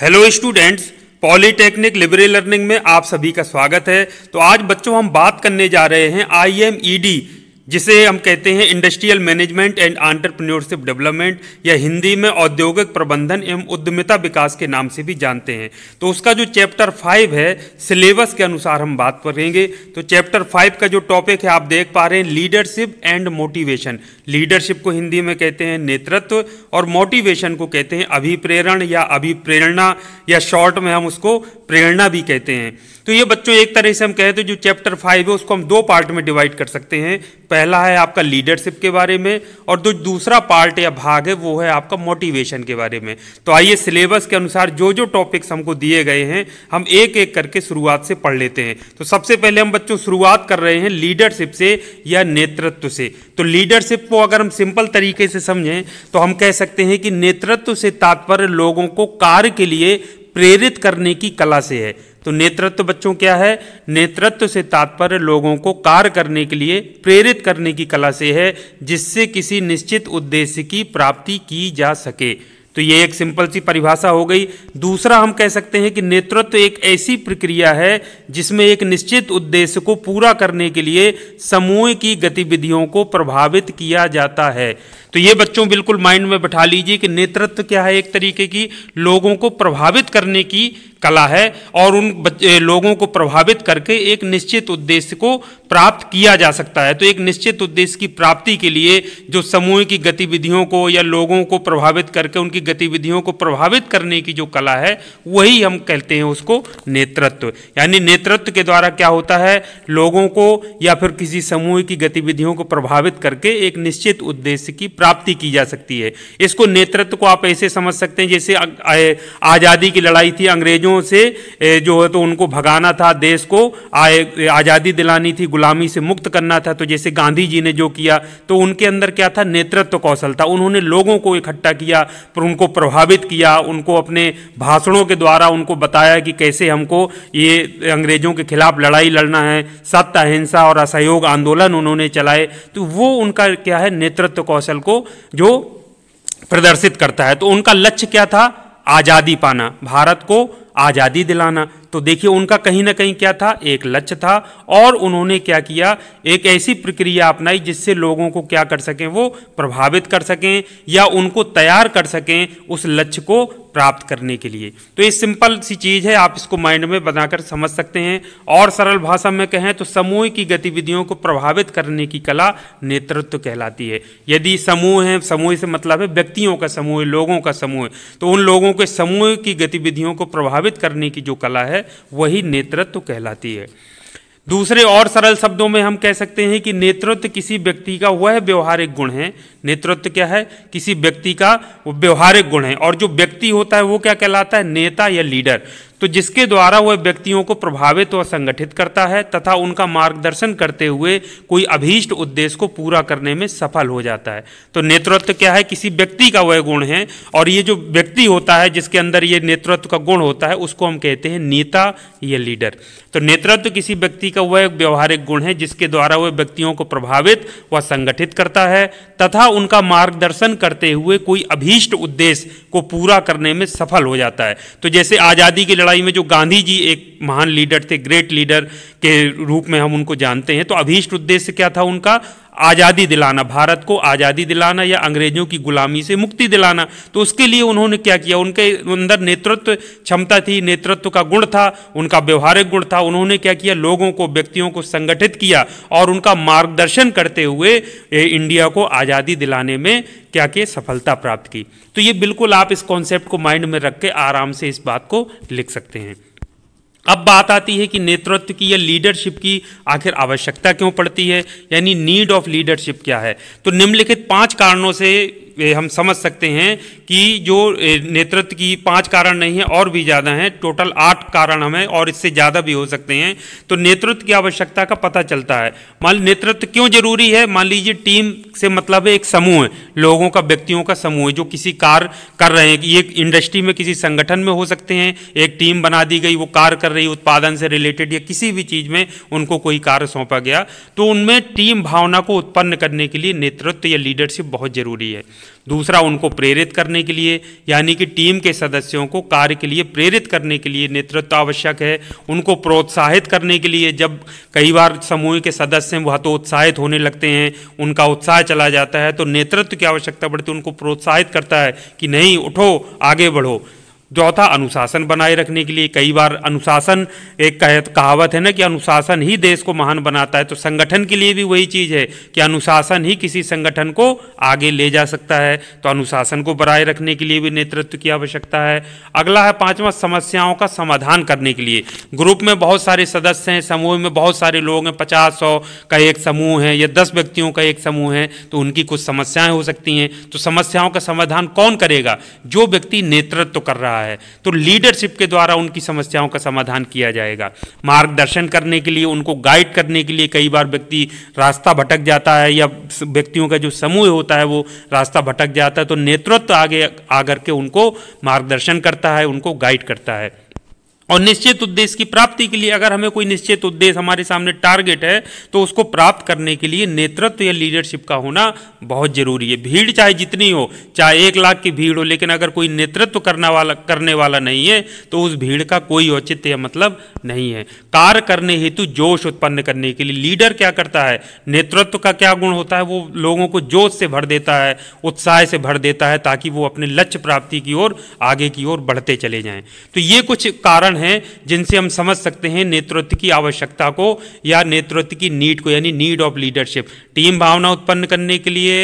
hello students polytechnic liberal learning में आप सभी का स्वागत है तो आज बच्चों हम बात करने जा रहे हैं आई एम ई डी जिसे हम कहते हैं industrial management and entrepreneurship development या हिंदी में औद्योगिक प्रबंधन एवं उद्यमिता विकास के नाम से भी जानते हैं तो उसका जो चैप्टर फाइव है सिलेबस के अनुसार हम बात करेंगे तो चैप्टर फाइव का जो टॉपिक है आप देख पा रहे हैं लीडरशिप एंड मोटिवेशन लीडरशिप को हिंदी में कहते हैं नेतृत्व और मोटिवेशन को कहते हैं अभिप्रेरण या अभिप्रेरणा या शॉर्ट में हम उसको प्रेरणा भी कहते हैं तो ये बच्चों एक तरह से हम कहें तो जो चैप्टर फाइव है उसको हम दो पार्ट में डिवाइड कर सकते हैं पहला है आपका लीडरशिप के बारे में और जो दूसरा पार्ट या भाग है वो है आपका मोटिवेशन के बारे में तो आइए सिलेबस के अनुसार जो जो टॉपिक्स हमको दिए गए हैं हम एक एक करके शुरुआत से पढ़ लेते हैं तो सबसे पहले हम बच्चों शुरुआत कर रहे हैं लीडरशिप से या नेतृत्व से तो लीडरशिप को अगर हम सिंपल तरीके से समझें तो हम कह सकते हैं कि नेतृत्व से तात्पर्य लोगों को कार्य के लिए प्रेरित करने की कला से है तो नेतृत्व बच्चों क्या है नेतृत्व से तात्पर्य लोगों को कार्य करने के लिए प्रेरित करने की कला से है जिससे किसी निश्चित उद्देश्य की प्राप्ति की जा सके तो ये एक सिंपल सी परिभाषा हो गई दूसरा हम कह सकते हैं कि नेतृत्व एक ऐसी प्रक्रिया है जिसमें एक निश्चित उद्देश्य को पूरा करने के लिए समूह की गतिविधियों को प्रभावित किया जाता है तो ये बच्चों बिल्कुल माइंड में बैठा लीजिए कि नेतृत्व क्या है एक तरीके की लोगों को प्रभावित करने की कला है और उन लोगों को प्रभावित करके एक निश्चित उद्देश्य को प्राप्त किया जा सकता है तो एक निश्चित उद्देश्य की प्राप्ति के लिए जो समूह की गतिविधियों को या लोगों को प्रभावित करके उनकी गतिविधियों को प्रभावित करने की जो कला है वही हम कहते हैं उसको नेतृत्व यानी नेतृत्व के द्वारा क्या होता है लोगों को या फिर किसी समूह की गतिविधियों को प्रभावित करके एक निश्चित उद्देश्य की प्राप्ति की जा सकती है इसको नेतृत्व को आप ऐसे समझ सकते हैं जैसे आज़ादी की लड़ाई थी अंग्रेजों से जो है तो उनको भगाना था देश को आज़ादी दिलानी थी गुलाम गुलामी से मुक्त करना था तो जैसे गांधी जी ने जो किया तो उनके अंदर क्या था नेतृत्व कौशल था उन्होंने लोगों को इकट्ठा किया पर उनको प्रभावित किया उनको अपने भाषणों के द्वारा उनको बताया कि कैसे हमको ये अंग्रेजों के खिलाफ लड़ाई लड़ना है सत्य अहिंसा और असहयोग आंदोलन उन्होंने चलाए तो वो उनका क्या है नेतृत्व कौशल को जो प्रदर्शित करता है तो उनका लक्ष्य क्या था आज़ादी पाना भारत को आज़ादी दिलाना तो देखिए उनका कहीं ना कहीं क्या था एक लक्ष्य था और उन्होंने क्या किया एक ऐसी प्रक्रिया अपनाई जिससे लोगों को क्या कर सकें वो प्रभावित कर सकें या उनको तैयार कर सकें उस लक्ष्य को प्राप्त करने के लिए तो ये सिंपल सी चीज़ है आप इसको माइंड में बनाकर समझ सकते हैं और सरल भाषा में कहें तो समूह की गतिविधियों को प्रभावित करने की कला नेतृत्व कहलाती है यदि समूह है समूह से मतलब है व्यक्तियों का समूह लोगों का समूह तो उन लोगों के समूह की गतिविधियों को प्रभावित करने की जो कला है वही नेतृत्व कहलाती है दूसरे और सरल शब्दों में हम कह सकते हैं कि नेतृत्व किसी व्यक्ति का वह व्यवहारिक गुण है नेतृत्व क्या है किसी व्यक्ति का वो व्यवहारिक गुण है और जो व्यक्ति होता है वो क्या कहलाता है नेता या लीडर तो जिसके द्वारा वह व्यक्तियों को प्रभावित और संगठित करता है तथा उनका मार्गदर्शन करते हुए कोई अभीष्ट उद्देश्य को पूरा करने में सफल हो जाता है तो नेतृत्व क्या है किसी व्यक्ति का वह गुण है और ये जो व्यक्ति होता है जिसके अंदर ये नेतृत्व का गुण होता है उसको हम कहते हैं नेता या लीडर तो नेतृत्व किसी व्यक्ति का वह व्यवहारिक गुण है जिसके द्वारा वह व्यक्तियों को प्रभावित व संगठित करता है तथा उनका मार्गदर्शन करते हुए कोई अभीष्ट उद्देश्य को पूरा करने में सफल हो जाता है तो जैसे आज़ादी के लड़ाई में जो गांधी जी एक महान लीडर थे ग्रेट लीडर के रूप में हम उनको जानते हैं तो अभीष्ट उद्देश्य क्या था उनका आज़ादी दिलाना भारत को आज़ादी दिलाना या अंग्रेजों की गुलामी से मुक्ति दिलाना तो उसके लिए उन्होंने क्या किया उनके अंदर नेतृत्व क्षमता थी नेतृत्व का गुण था उनका व्यवहारिक गुण था उन्होंने क्या किया लोगों को व्यक्तियों को संगठित किया और उनका मार्गदर्शन करते हुए इंडिया को आज़ादी दिलाने में क्या के सफलता प्राप्त की तो ये बिल्कुल आप इस कॉन्सेप्ट को माइंड में रख के आराम से इस बात को लिख सकते हैं अब बात आती है कि नेतृत्व की या लीडरशिप की आखिर आवश्यकता क्यों पड़ती है यानी नीड ऑफ लीडरशिप क्या है तो निम्नलिखित पांच कारणों से हम समझ सकते हैं कि जो नेतृत्व की पांच कारण नहीं है और भी ज़्यादा हैं टोटल आठ कारण हमें और इससे ज़्यादा भी हो सकते हैं तो नेतृत्व की आवश्यकता का पता चलता है मान नेतृत्व क्यों जरूरी है मान लीजिए टीम से मतलब है एक समूह है लोगों का व्यक्तियों का समूह है जो किसी कार्य कर रहे हैं ये इंडस्ट्री में किसी संगठन में हो सकते हैं एक टीम बना दी गई वो कार्य कर रही उत्पादन से रिलेटेड या किसी भी चीज़ में उनको कोई कार्य सौंपा गया तो उनमें टीम भावना को उत्पन्न करने के लिए नेतृत्व या लीडरशिप बहुत ज़रूरी है दूसरा उनको प्रेरित करने के लिए यानी कि टीम के सदस्यों को कार्य के लिए प्रेरित करने के लिए नेतृत्व आवश्यक है उनको प्रोत्साहित करने के लिए जब कई बार समूह के सदस्य वह तो उत्साहित होने लगते हैं उनका उत्साह चला जाता है तो नेतृत्व की आवश्यकता पड़ती है उनको प्रोत्साहित करता है कि नहीं उठो आगे बढ़ो चौथा अनुशासन बनाए रखने के लिए कई बार अनुशासन एक कह कहावत है ना कि अनुशासन ही देश को महान बनाता है तो संगठन के लिए भी वही चीज़ है कि अनुशासन ही किसी संगठन को आगे ले जा सकता है तो अनुशासन को बनाए रखने के लिए भी नेतृत्व की आवश्यकता है अगला है पांचवा समस्याओं का समाधान करने के लिए ग्रुप में बहुत सारे सदस्य हैं समूह में बहुत सारे लोग हैं पचास सौ का एक समूह है या दस व्यक्तियों का एक समूह है तो उनकी कुछ समस्याएं हो सकती हैं तो समस्याओं का समाधान कौन करेगा जो व्यक्ति नेतृत्व कर रहा है है तो लीडरशिप के द्वारा उनकी समस्याओं का समाधान किया जाएगा मार्गदर्शन करने के लिए उनको गाइड करने के लिए कई बार व्यक्ति रास्ता भटक जाता है या व्यक्तियों का जो समूह होता है वो रास्ता भटक जाता है तो नेतृत्व आगे आकर के उनको मार्गदर्शन करता है उनको गाइड करता है और निश्चित उद्देश्य की प्राप्ति के लिए अगर हमें कोई निश्चित उद्देश्य हमारे सामने टारगेट है तो उसको प्राप्त करने के लिए नेतृत्व या लीडरशिप का होना बहुत जरूरी है भीड़ चाहे जितनी हो चाहे एक लाख की भीड़ हो लेकिन अगर कोई नेतृत्व करना वाला करने वाला नहीं है तो उस भीड़ का कोई औचित्य मतलब नहीं है कार्य करने हेतु जोश उत्पन्न करने के लिए लीडर क्या करता है नेतृत्व का क्या गुण होता है वो लोगों को जोश से भर देता है उत्साह से भर देता है ताकि वो अपने लक्ष्य प्राप्ति की ओर आगे की ओर बढ़ते चले जाएं तो ये कुछ कारण हैं जिनसे हम समझ सकते हैं नेतृत्व की आवश्यकता को या नेतृत्व की नीड को यानी नीड ऑफ लीडरशिप टीम भावना उत्पन्न करने के लिए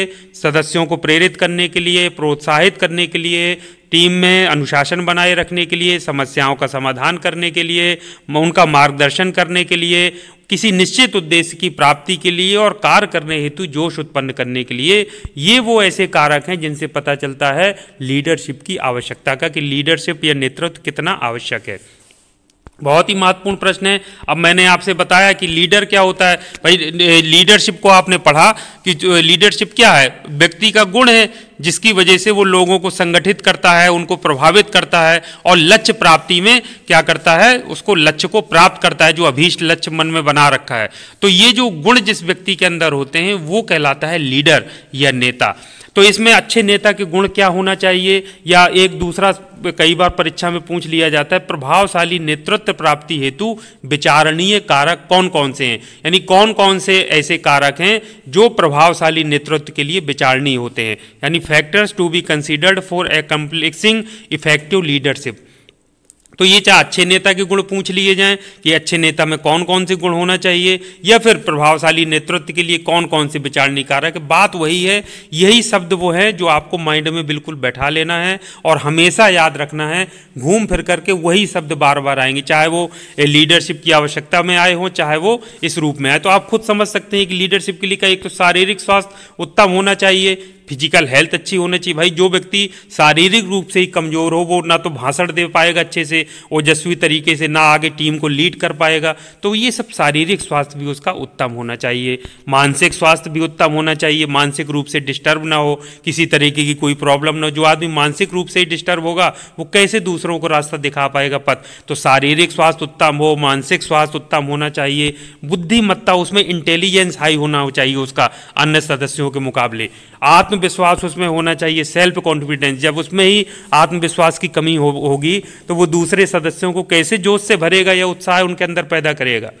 सदस्यों को प्रेरित करने के लिए प्रोत्साहित करने के लिए टीम में अनुशासन बनाए रखने के लिए समस्याओं का समाधान करने के लिए उनका मार्गदर्शन करने के लिए किसी निश्चित उद्देश्य की प्राप्ति के लिए और कार्य करने हेतु जोश उत्पन्न करने के लिए ये वो ऐसे कारक हैं जिनसे पता चलता है लीडरशिप की आवश्यकता का कि लीडरशिप या नेतृत्व कितना आवश्यक है बहुत ही महत्वपूर्ण प्रश्न है अब मैंने आपसे बताया कि लीडर क्या होता है भाई लीडरशिप को आपने पढ़ा कि लीडरशिप क्या है व्यक्ति का गुण है जिसकी वजह से वो लोगों को संगठित करता है उनको प्रभावित करता है और लक्ष्य प्राप्ति में क्या करता है उसको लक्ष्य को प्राप्त करता है जो अभीष्ट लक्ष्य मन में बना रखा है तो ये जो गुण जिस व्यक्ति के अंदर होते हैं वो कहलाता है लीडर या नेता तो इसमें अच्छे नेता के गुण क्या होना चाहिए या एक दूसरा कई बार परीक्षा में पूछ लिया जाता है प्रभावशाली नेतृत्व प्राप्ति हेतु विचारणीय कारक कौन कौन से हैं यानी कौन कौन से ऐसे कारक हैं जो प्रभावशाली नेतृत्व के लिए विचारणीय होते हैं यानी factors to be considered for a complexing effective leadership तो ये चाहे अच्छे नेता के गुण पूछ लिए जाएं कि अच्छे नेता में कौन कौन से गुण होना चाहिए या फिर प्रभावशाली नेतृत्व के लिए कौन कौन से विचार निकारक बात वही है यही शब्द वो है जो आपको माइंड में बिल्कुल बैठा लेना है और हमेशा याद रखना है घूम फिर करके वही शब्द बार बार आएंगे चाहे वो लीडरशिप की आवश्यकता में आए हों चाहे वो इस रूप में आए तो आप खुद समझ सकते हैं कि लीडरशिप के लिए का एक तो शारीरिक स्वास्थ्य उत्तम होना चाहिए फिजिकल हेल्थ अच्छी होनी चाहिए भाई जो व्यक्ति शारीरिक रूप से ही कमज़ोर हो वो ना तो भाषण दे पाएगा अच्छे से ओजस्वी तरीके से ना आगे टीम को लीड कर पाएगा तो ये सब शारीरिक स्वास्थ्य भी उसका उत्तम होना चाहिए मानसिक स्वास्थ्य भी उत्तम होना चाहिए मानसिक रूप से डिस्टर्ब ना हो किसी तरीके की कोई प्रॉब्लम ना हो जो आदमी मानसिक रूप से ही डिस्टर्ब होगा वो कैसे दूसरों को रास्ता दिखा पाएगा पथ तो शारीरिक स्वास्थ्य उत्तम हो मानसिक स्वास्थ्य उत्तम होना चाहिए बुद्धिमत्ता उसमें इंटेलिजेंस हाई होना चाहिए उसका अन्य सदस्यों के मुकाबले आत्मविश्वास उसमें होना चाहिए सेल्फ कॉन्फिडेंस जब उसमें ही आत्मविश्वास की कमी हो, होगी तो वो दूसरे दूसरे सदस्यों को कैसे जोश से भरेगा या उत्साह उनके अंदर पैदा करेगा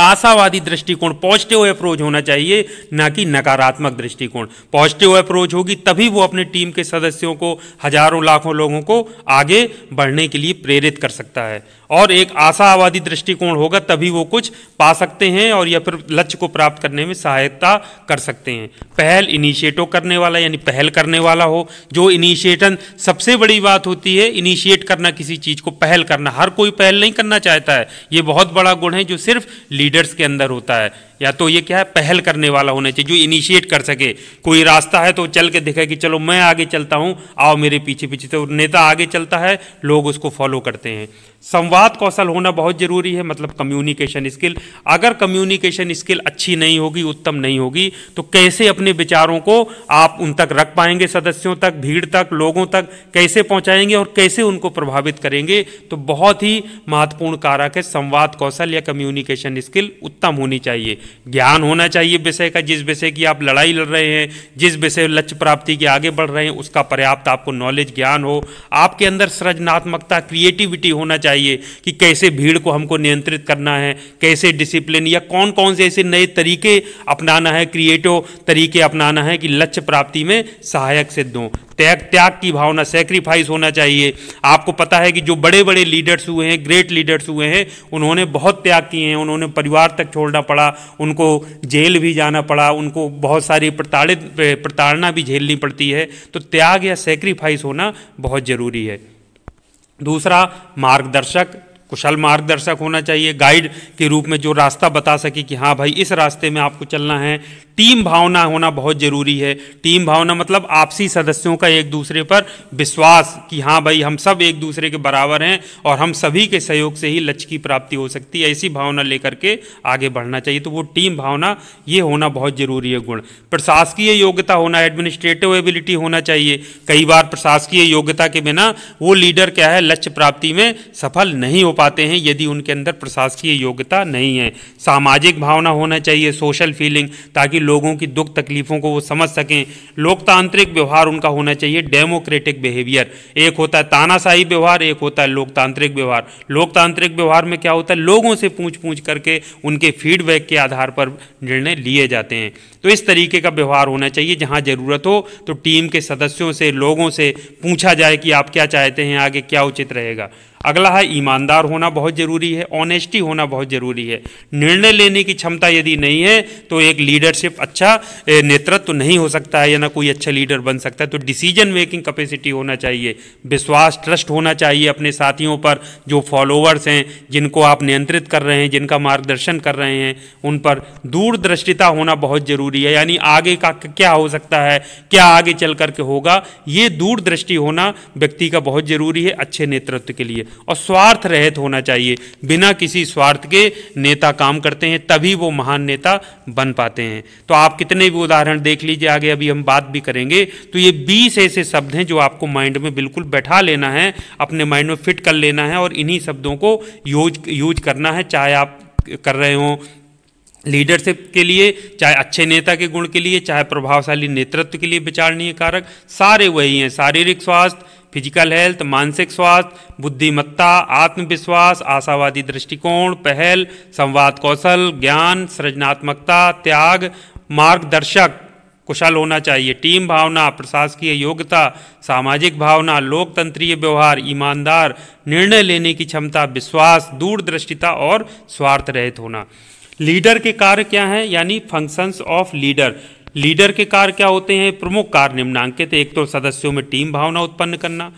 आशावादी दृष्टिकोण पॉजिटिव अप्रोच होना चाहिए ना कि नकारात्मक दृष्टिकोण पॉजिटिव अप्रोच होगी तभी वो अपने टीम के सदस्यों को हजारों लाखों लोगों को आगे बढ़ने के लिए प्रेरित कर सकता है और एक आशावादी दृष्टिकोण होगा तभी वो कुछ पा सकते हैं और या फिर लक्ष्य को प्राप्त करने में सहायता कर सकते हैं पहल इनिशिएटो करने वाला यानी पहल करने वाला हो जो इनिशिएटन सबसे बड़ी बात होती है इनिशिएट करना किसी चीज़ को पहल करना हर कोई पहल नहीं करना चाहता है ये बहुत बड़ा गुण है जो सिर्फ लीडर्स के अंदर होता है या तो ये क्या है पहल करने वाला होना चाहिए जो इनिशिएट कर सके कोई रास्ता है तो चल के देखे कि चलो मैं आगे चलता हूँ आओ मेरे पीछे पीछे तो नेता आगे चलता है लोग उसको फॉलो करते हैं संवाद कौशल होना बहुत ज़रूरी है मतलब कम्युनिकेशन स्किल अगर कम्युनिकेशन स्किल अच्छी नहीं होगी उत्तम नहीं होगी तो कैसे अपने विचारों को आप उन तक रख पाएंगे सदस्यों तक भीड़ तक लोगों तक कैसे पहुंचाएंगे और कैसे उनको प्रभावित करेंगे तो बहुत ही महत्वपूर्ण कारक है संवाद कौशल या कम्युनिकेशन स्किल उत्तम होनी चाहिए ज्ञान होना चाहिए विषय का जिस विषय की आप लड़ाई लड़ रहे हैं जिस विषय लक्ष्य प्राप्ति के आगे बढ़ रहे हैं उसका पर्याप्त आपको नॉलेज ज्ञान हो आपके अंदर सृजनात्मकता क्रिएटिविटी होना चाहिए चाहिए कि कैसे भीड़ को हमको नियंत्रित करना है कैसे डिसिप्लिन या कौन कौन से ऐसे नए तरीके अपनाना है क्रिएटिव तरीके अपनाना है कि लक्ष्य प्राप्ति में सहायक सिद्ध हों त्याग त्याग की भावना सेक्रीफाइस होना चाहिए आपको पता है कि जो बड़े बड़े लीडर्स हुए हैं ग्रेट लीडर्स हुए हैं उन्होंने बहुत त्याग किए हैं उन्होंने परिवार तक छोड़ना पड़ा उनको जेल भी जाना पड़ा उनको बहुत सारी प्रताड़ित प्रताड़ना भी झेलनी पड़ती है तो त्याग या सेक्रीफाइस होना बहुत ज़रूरी है दूसरा मार्गदर्शक कुशल मार्गदर्शक होना चाहिए गाइड के रूप में जो रास्ता बता सके कि हाँ भाई इस रास्ते में आपको चलना है टीम भावना होना बहुत ज़रूरी है टीम भावना मतलब आपसी सदस्यों का एक दूसरे पर विश्वास कि हाँ भाई हम सब एक दूसरे के बराबर हैं और हम सभी के सहयोग से ही लक्ष्य की प्राप्ति हो सकती है ऐसी भावना लेकर के आगे बढ़ना चाहिए तो वो टीम भावना ये होना बहुत ज़रूरी है गुण प्रशासकीय योग्यता होना एडमिनिस्ट्रेटिव एबिलिटी होना चाहिए कई बार प्रशासकीय योग्यता के बिना वो लीडर क्या है लक्ष्य प्राप्ति में सफल नहीं हो पाते हैं यदि उनके अंदर प्रशासकीय योग्यता नहीं है सामाजिक भावना होना चाहिए सोशल फीलिंग ताकि लोगों की दुख तकलीफ़ों को वो समझ सकें लोकतांत्रिक व्यवहार उनका होना चाहिए डेमोक्रेटिक बिहेवियर एक होता है तानाशाही व्यवहार एक होता है लोकतांत्रिक व्यवहार लोकतांत्रिक व्यवहार में क्या होता है लोगों से पूछ पूछ करके उनके फीडबैक के आधार पर निर्णय लिए जाते हैं तो इस तरीके का व्यवहार होना चाहिए जहाँ ज़रूरत हो तो टीम के सदस्यों से लोगों से पूछा जाए कि आप क्या चाहते हैं आगे क्या उचित रहेगा अगला है ईमानदार होना बहुत ज़रूरी है ऑनेस्टी होना बहुत ज़रूरी है निर्णय लेने की क्षमता यदि नहीं है तो एक लीडरशिप अच्छा नेतृत्व तो नहीं हो सकता है या ना कोई अच्छा लीडर बन सकता है तो डिसीजन मेकिंग कैपेसिटी होना चाहिए विश्वास ट्रस्ट होना चाहिए अपने साथियों पर जो फॉलोअर्स हैं जिनको आप नियंत्रित कर रहे हैं जिनका मार्गदर्शन कर रहे हैं उन पर दूरदृष्टिता होना बहुत ज़रूरी जरूरी है यानी आगे का क्या हो सकता है क्या आगे चल करके होगा ये दूरदृष्टि होना व्यक्ति का बहुत जरूरी है अच्छे नेतृत्व के लिए और स्वार्थ रहित होना चाहिए बिना किसी स्वार्थ के नेता काम करते हैं तभी वो महान नेता बन पाते हैं तो आप कितने भी उदाहरण देख लीजिए आगे अभी हम बात भी करेंगे तो ये बीस ऐसे शब्द हैं जो आपको माइंड में बिल्कुल बैठा लेना है अपने माइंड में फिट कर लेना है और इन्हीं शब्दों को यूज यूज करना है चाहे आप कर रहे हो लीडरशिप के लिए चाहे अच्छे नेता के गुण के लिए चाहे प्रभावशाली नेतृत्व के लिए विचारणीय कारक सारे वही हैं शारीरिक स्वास्थ्य फिजिकल हेल्थ मानसिक स्वास्थ्य बुद्धिमत्ता आत्मविश्वास आशावादी दृष्टिकोण पहल संवाद कौशल ज्ञान सृजनात्मकता त्याग मार्गदर्शक कुशल होना चाहिए टीम भावना प्रशासकीय योग्यता सामाजिक भावना लोकतंत्रीय व्यवहार ईमानदार निर्णय लेने की क्षमता विश्वास दूरदृष्टिता और स्वार्थ रहित होना लीडर के कार्य क्या हैं यानी फंक्शंस ऑफ लीडर लीडर के कार्य क्या होते हैं प्रमुख कार्य निम्नांकित एक तो सदस्यों में टीम भावना उत्पन्न करना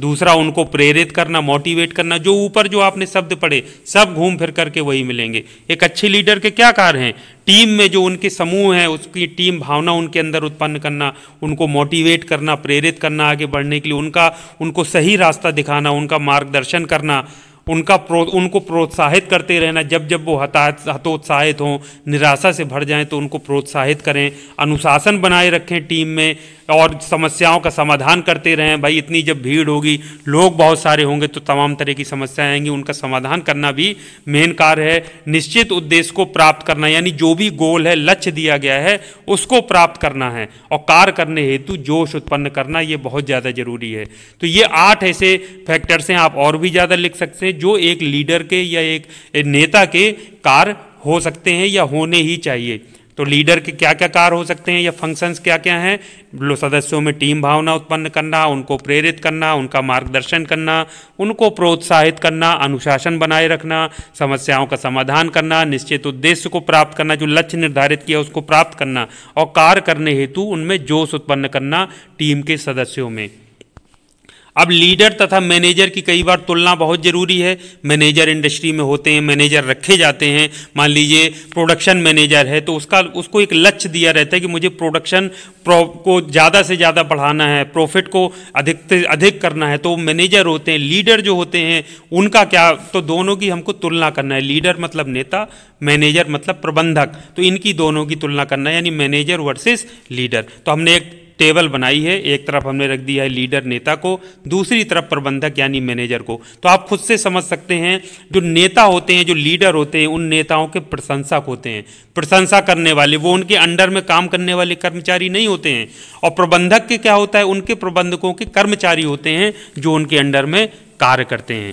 दूसरा उनको प्रेरित करना मोटिवेट करना जो ऊपर जो आपने शब्द पढ़े सब घूम फिर करके वही मिलेंगे एक अच्छे लीडर के क्या कार्य हैं टीम में जो उनके समूह हैं उसकी टीम भावना उनके अंदर उत्पन्न करना उनको मोटिवेट करना प्रेरित करना आगे बढ़ने के लिए उनका उनको सही रास्ता दिखाना उनका मार्गदर्शन करना उनका प्रो उनको प्रोत्साहित करते रहना जब जब वो हता हतोत्साहित हों निराशा से भर जाएं तो उनको प्रोत्साहित करें अनुशासन बनाए रखें टीम में और समस्याओं का समाधान करते रहें भाई इतनी जब भीड़ होगी लोग बहुत सारे होंगे तो तमाम तरह की समस्याएं आएंगी उनका समाधान करना भी मेन कार्य है निश्चित उद्देश्य को प्राप्त करना यानी जो भी गोल है लक्ष्य दिया गया है उसको प्राप्त करना है और कार्य करने हेतु जोश उत्पन्न करना ये बहुत ज़्यादा ज़रूरी है तो ये आठ ऐसे फैक्टर्स हैं आप और भी ज़्यादा लिख सकते हैं जो एक लीडर के या एक नेता के कार्य हो सकते हैं या होने ही चाहिए तो लीडर के क्या क्या कार्य हो सकते हैं या फंक्शंस क्या क्या हैं सदस्यों में टीम भावना उत्पन्न करना उनको प्रेरित करना उनका मार्गदर्शन करना उनको प्रोत्साहित करना अनुशासन बनाए रखना समस्याओं का समाधान करना निश्चित उद्देश्य को प्राप्त करना जो लक्ष्य निर्धारित किया उसको प्राप्त करना और कार्य करने हेतु उनमें जोश उत्पन्न करना टीम के सदस्यों में अब लीडर तथा मैनेजर की कई बार तुलना बहुत ज़रूरी है मैनेजर इंडस्ट्री में होते हैं मैनेजर रखे जाते हैं मान लीजिए प्रोडक्शन मैनेजर है तो उसका उसको एक लक्ष्य दिया रहता है कि मुझे प्रोडक्शन प्रो को ज़्यादा से ज़्यादा बढ़ाना है प्रॉफिट को अधिक से अधिक करना है तो मैनेजर होते हैं लीडर जो होते हैं उनका क्या तो दोनों की हमको तुलना करना है लीडर मतलब नेता मैनेजर मतलब प्रबंधक तो इनकी दोनों की तुलना करना है यानी मैनेजर वर्सेस लीडर तो हमने एक टेबल बनाई है एक तरफ हमने रख दिया है लीडर नेता को दूसरी तरफ प्रबंधक यानी मैनेजर को तो आप खुद से समझ सकते हैं जो नेता होते हैं जो लीडर होते हैं उन नेताओं के प्रशंसक होते हैं प्रशंसा करने वाले वो उनके अंडर में काम करने वाले कर्मचारी नहीं होते हैं और प्रबंधक के क्या होता है उनके प्रबंधकों के कर्मचारी होते हैं जो उनके अंडर में कार्य करते हैं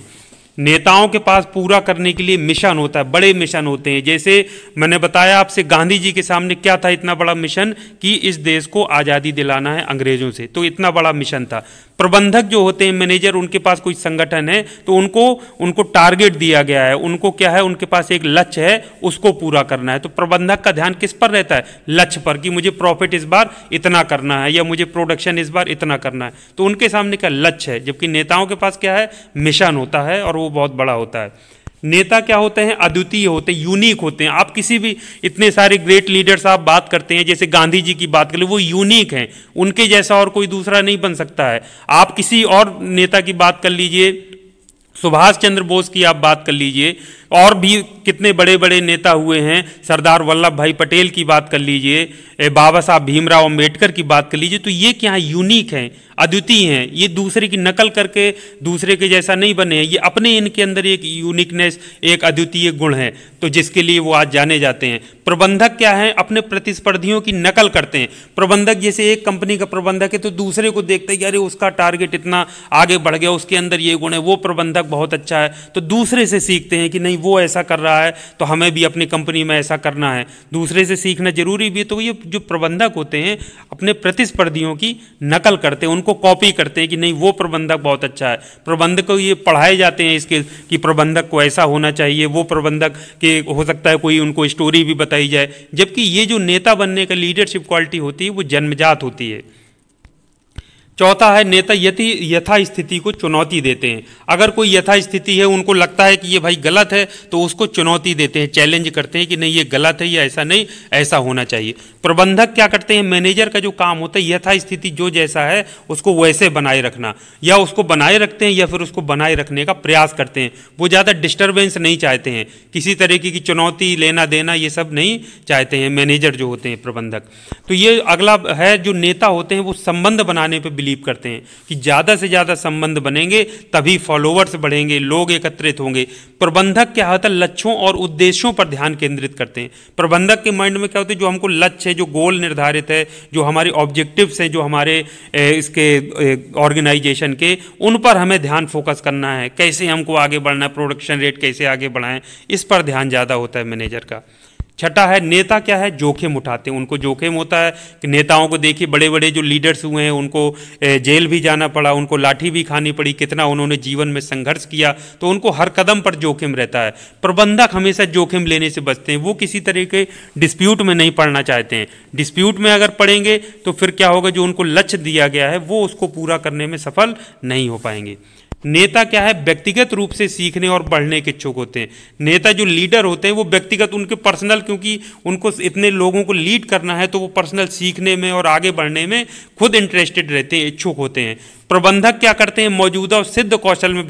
नेताओं के पास पूरा करने के लिए मिशन होता है बड़े मिशन होते हैं जैसे मैंने बताया आपसे गांधी जी के सामने क्या था इतना बड़ा मिशन कि इस देश को आज़ादी दिलाना है अंग्रेज़ों से तो इतना बड़ा मिशन था प्रबंधक जो होते हैं मैनेजर उनके पास कोई संगठन है तो उनको उनको टारगेट दिया गया है उनको क्या है उनके पास एक लक्ष्य है उसको पूरा करना है तो प्रबंधक का ध्यान किस पर रहता है लक्ष्य पर कि मुझे प्रॉफिट इस बार इतना करना है या मुझे प्रोडक्शन इस बार इतना करना है तो उनके सामने क्या लक्ष्य है जबकि नेताओं के पास क्या है मिशन होता है और वो बहुत बड़ा होता है नेता क्या होते हैं अद्वितीय होते हैं यूनिक होते हैं आप किसी भी इतने सारे ग्रेट लीडर्स आप बात करते हैं जैसे गांधी जी की बात करें वो यूनिक हैं उनके जैसा और कोई दूसरा नहीं बन सकता है आप किसी और नेता की बात कर लीजिए सुभाष चंद्र बोस की आप बात कर लीजिए और भी कितने बड़े बड़े नेता हुए हैं सरदार वल्लभ भाई पटेल की बात कर लीजिए बाबा साहब भीमराव अम्बेडकर की बात कर लीजिए तो ये क्या यूनिक हैं अद्वितीय हैं ये दूसरे की नकल करके दूसरे के जैसा नहीं बने हैं ये अपने इनके अंदर एक यूनिकनेस एक अद्वितीय गुण है तो जिसके लिए वो आज जाने जाते हैं प्रबंधक क्या है अपने प्रतिस्पर्धियों की नकल करते हैं प्रबंधक जैसे एक कंपनी का प्रबंधक है तो दूसरे को देखते हैं कि अरे उसका टारगेट इतना आगे बढ़ गया उसके अंदर ये गुण है वो प्रबंधक बहुत अच्छा है तो दूसरे से सीखते हैं कि नहीं वो ऐसा कर रहा है तो हमें भी अपनी कंपनी में ऐसा करना है दूसरे से सीखना जरूरी भी है तो ये जो प्रबंधक होते हैं अपने प्रतिस्पर्धियों की नकल करते हैं उनको कॉपी करते हैं कि नहीं वो प्रबंधक बहुत अच्छा है प्रबंधक को ये पढ़ाए जाते हैं इसके कि प्रबंधक को ऐसा होना चाहिए वो प्रबंधक के हो सकता है कोई उनको स्टोरी भी बताई जाए जबकि ये जो नेता बनने का लीडरशिप क्वालिटी होती है वो जन्मजात होती है चौथा है नेता यति यथा स्थिति को चुनौती देते हैं अगर कोई यथा स्थिति है उनको लगता है कि ये भाई गलत है तो उसको चुनौती देते हैं चैलेंज करते हैं कि नहीं ये गलत है या ऐसा नहीं ऐसा होना चाहिए प्रबंधक क्या करते हैं मैनेजर का जो काम होता है यथा स्थिति जो जैसा है उसको वैसे बनाए रखना या उसको बनाए रखते हैं या फिर उसको बनाए रखने का प्रयास करते हैं वो ज़्यादा डिस्टर्बेंस नहीं चाहते हैं किसी तरीके की चुनौती लेना देना ये सब नहीं चाहते हैं मैनेजर जो होते हैं प्रबंधक तो ये अगला है जो नेता होते हैं वो संबंध बनाने पर बिलीव करते हैं कि ज़्यादा से ज़्यादा संबंध बनेंगे तभी फॉलोवर्स बढ़ेंगे लोग एकत्रित होंगे प्रबंधक क्या होता है लक्ष्यों और उद्देश्यों पर ध्यान केंद्रित करते हैं प्रबंधक के माइंड में क्या होता है जो हमको लक्ष्य है जो गोल निर्धारित है जो हमारे ऑब्जेक्टिव्स हैं जो हमारे इसके ऑर्गेनाइजेशन के उन पर हमें ध्यान फोकस करना है कैसे हमको आगे बढ़ना है प्रोडक्शन रेट कैसे आगे बढ़ाएं इस पर ध्यान ज़्यादा होता है मैनेजर का छठा है नेता क्या है जोखिम उठाते हैं उनको जोखिम होता है कि नेताओं को देखिए बड़े बड़े जो लीडर्स हुए हैं उनको जेल भी जाना पड़ा उनको लाठी भी खानी पड़ी कितना उन्होंने जीवन में संघर्ष किया तो उनको हर कदम पर जोखिम रहता है प्रबंधक हमेशा जोखिम लेने से बचते हैं वो किसी तरह के डिस्प्यूट में नहीं पड़ना चाहते हैं डिस्प्यूट में अगर पड़ेंगे तो फिर क्या होगा जो उनको लक्ष्य दिया गया है वो उसको पूरा करने में सफल नहीं हो पाएंगे नेता क्या है व्यक्तिगत रूप से सीखने और बढ़ने के इच्छुक होते हैं नेता जो लीडर होते हैं वो व्यक्तिगत उनके पर्सनल क्योंकि उनको इतने लोगों को लीड करना है तो वो पर्सनल सीखने में और आगे बढ़ने में खुद इंटरेस्टेड रहते हैं इच्छुक होते हैं प्रबंधक क्या करते हैं मौजूदा और सिद्ध कौशल में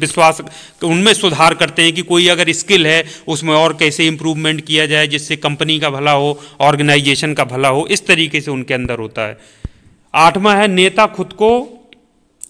विश्वास उनमें सुधार करते हैं कि कोई अगर स्किल है उसमें और कैसे इम्प्रूवमेंट किया जाए जिससे कंपनी का भला हो ऑर्गेनाइजेशन का भला हो इस तरीके से उनके अंदर होता है आठवां है नेता खुद को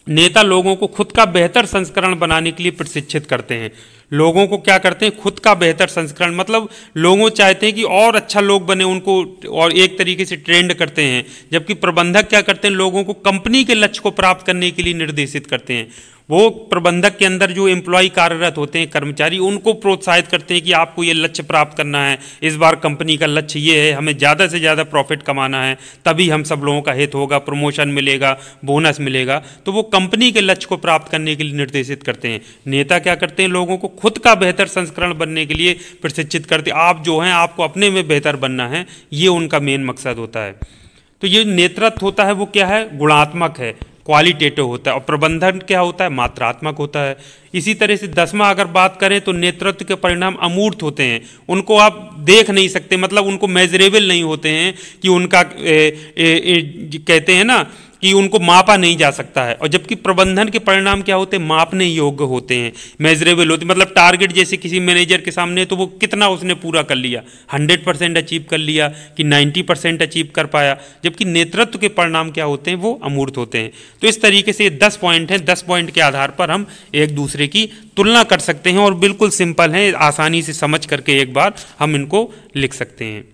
नेता लोगों को खुद का बेहतर संस्करण बनाने के लिए प्रशिक्षित करते हैं लोगों को क्या करते हैं खुद का बेहतर संस्करण मतलब लोगों चाहते हैं कि और अच्छा लोग बने उनको और एक तरीके से ट्रेंड करते हैं जबकि प्रबंधक क्या करते हैं लोगों को कंपनी के लक्ष्य को प्राप्त करने के लिए निर्देशित करते हैं वो प्रबंधक के अंदर जो एम्प्लॉय कार्यरत होते हैं कर्मचारी उनको प्रोत्साहित करते हैं कि आपको ये लक्ष्य प्राप्त करना है इस बार कंपनी का लक्ष्य ये है हमें ज़्यादा से ज़्यादा प्रॉफिट कमाना है तभी हम सब लोगों का हित होगा प्रमोशन मिलेगा बोनस मिलेगा तो वो कंपनी के लक्ष्य को प्राप्त करने के लिए निर्देशित करते हैं नेता क्या करते हैं लोगों को खुद का बेहतर संस्करण बनने के लिए प्रशिक्षित करते आप जो हैं आपको अपने में बेहतर बनना है ये उनका मेन मकसद होता है तो ये नेतृत्व होता है वो क्या है गुणात्मक है क्वालिटेटिव होता है और प्रबंधन क्या होता है मात्रात्मक होता है इसी तरह से दसवां अगर बात करें तो नेतृत्व के परिणाम अमूर्त होते हैं उनको आप देख नहीं सकते मतलब उनको मेजरेबल नहीं होते हैं कि उनका ए, ए, ए, कहते हैं ना कि उनको मापा नहीं जा सकता है और जबकि प्रबंधन के परिणाम क्या होते हैं मापने योग्य होते हैं मेजरेबल होते मतलब टारगेट जैसे किसी मैनेजर के सामने तो वो कितना उसने पूरा कर लिया हंड्रेड परसेंट अचीव कर लिया कि नाइन्टी परसेंट अचीव कर पाया जबकि नेतृत्व के परिणाम क्या होते हैं वो अमूर्त होते हैं तो इस तरीके से ये दस पॉइंट हैं दस पॉइंट के आधार पर हम एक दूसरे की तुलना कर सकते हैं और बिल्कुल सिंपल हैं आसानी से समझ करके एक बार हम इनको लिख सकते हैं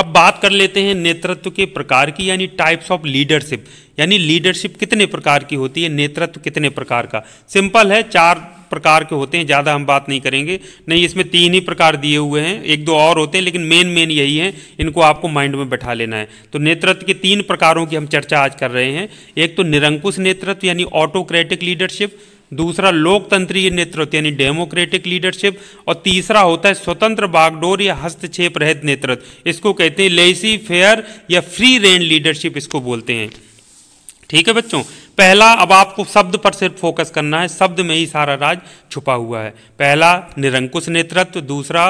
अब बात कर लेते हैं नेतृत्व के प्रकार की यानी टाइप्स ऑफ लीडरशिप यानी लीडरशिप कितने प्रकार की होती है नेतृत्व कितने प्रकार का सिंपल है चार प्रकार के होते हैं ज़्यादा हम बात नहीं करेंगे नहीं इसमें तीन ही प्रकार दिए हुए हैं एक दो और होते हैं लेकिन मेन मेन यही है इनको आपको माइंड में बैठा लेना है तो नेतृत्व के तीन प्रकारों की हम चर्चा आज कर रहे हैं एक तो निरंकुश नेतृत्व यानी ऑटोक्रेटिक लीडरशिप दूसरा लोकतंत्रीय नेतृत्व यानी डेमोक्रेटिक लीडरशिप और तीसरा होता है स्वतंत्र बागडोर या हस्तक्षेप रहित नेतृत्व इसको कहते हैं लेसी फेयर या फ्री रेंड लीडरशिप इसको बोलते हैं ठीक है बच्चों पहला अब आपको शब्द पर सिर्फ फोकस करना है शब्द में ही सारा राज छुपा हुआ है पहला निरंकुश नेतृत्व दूसरा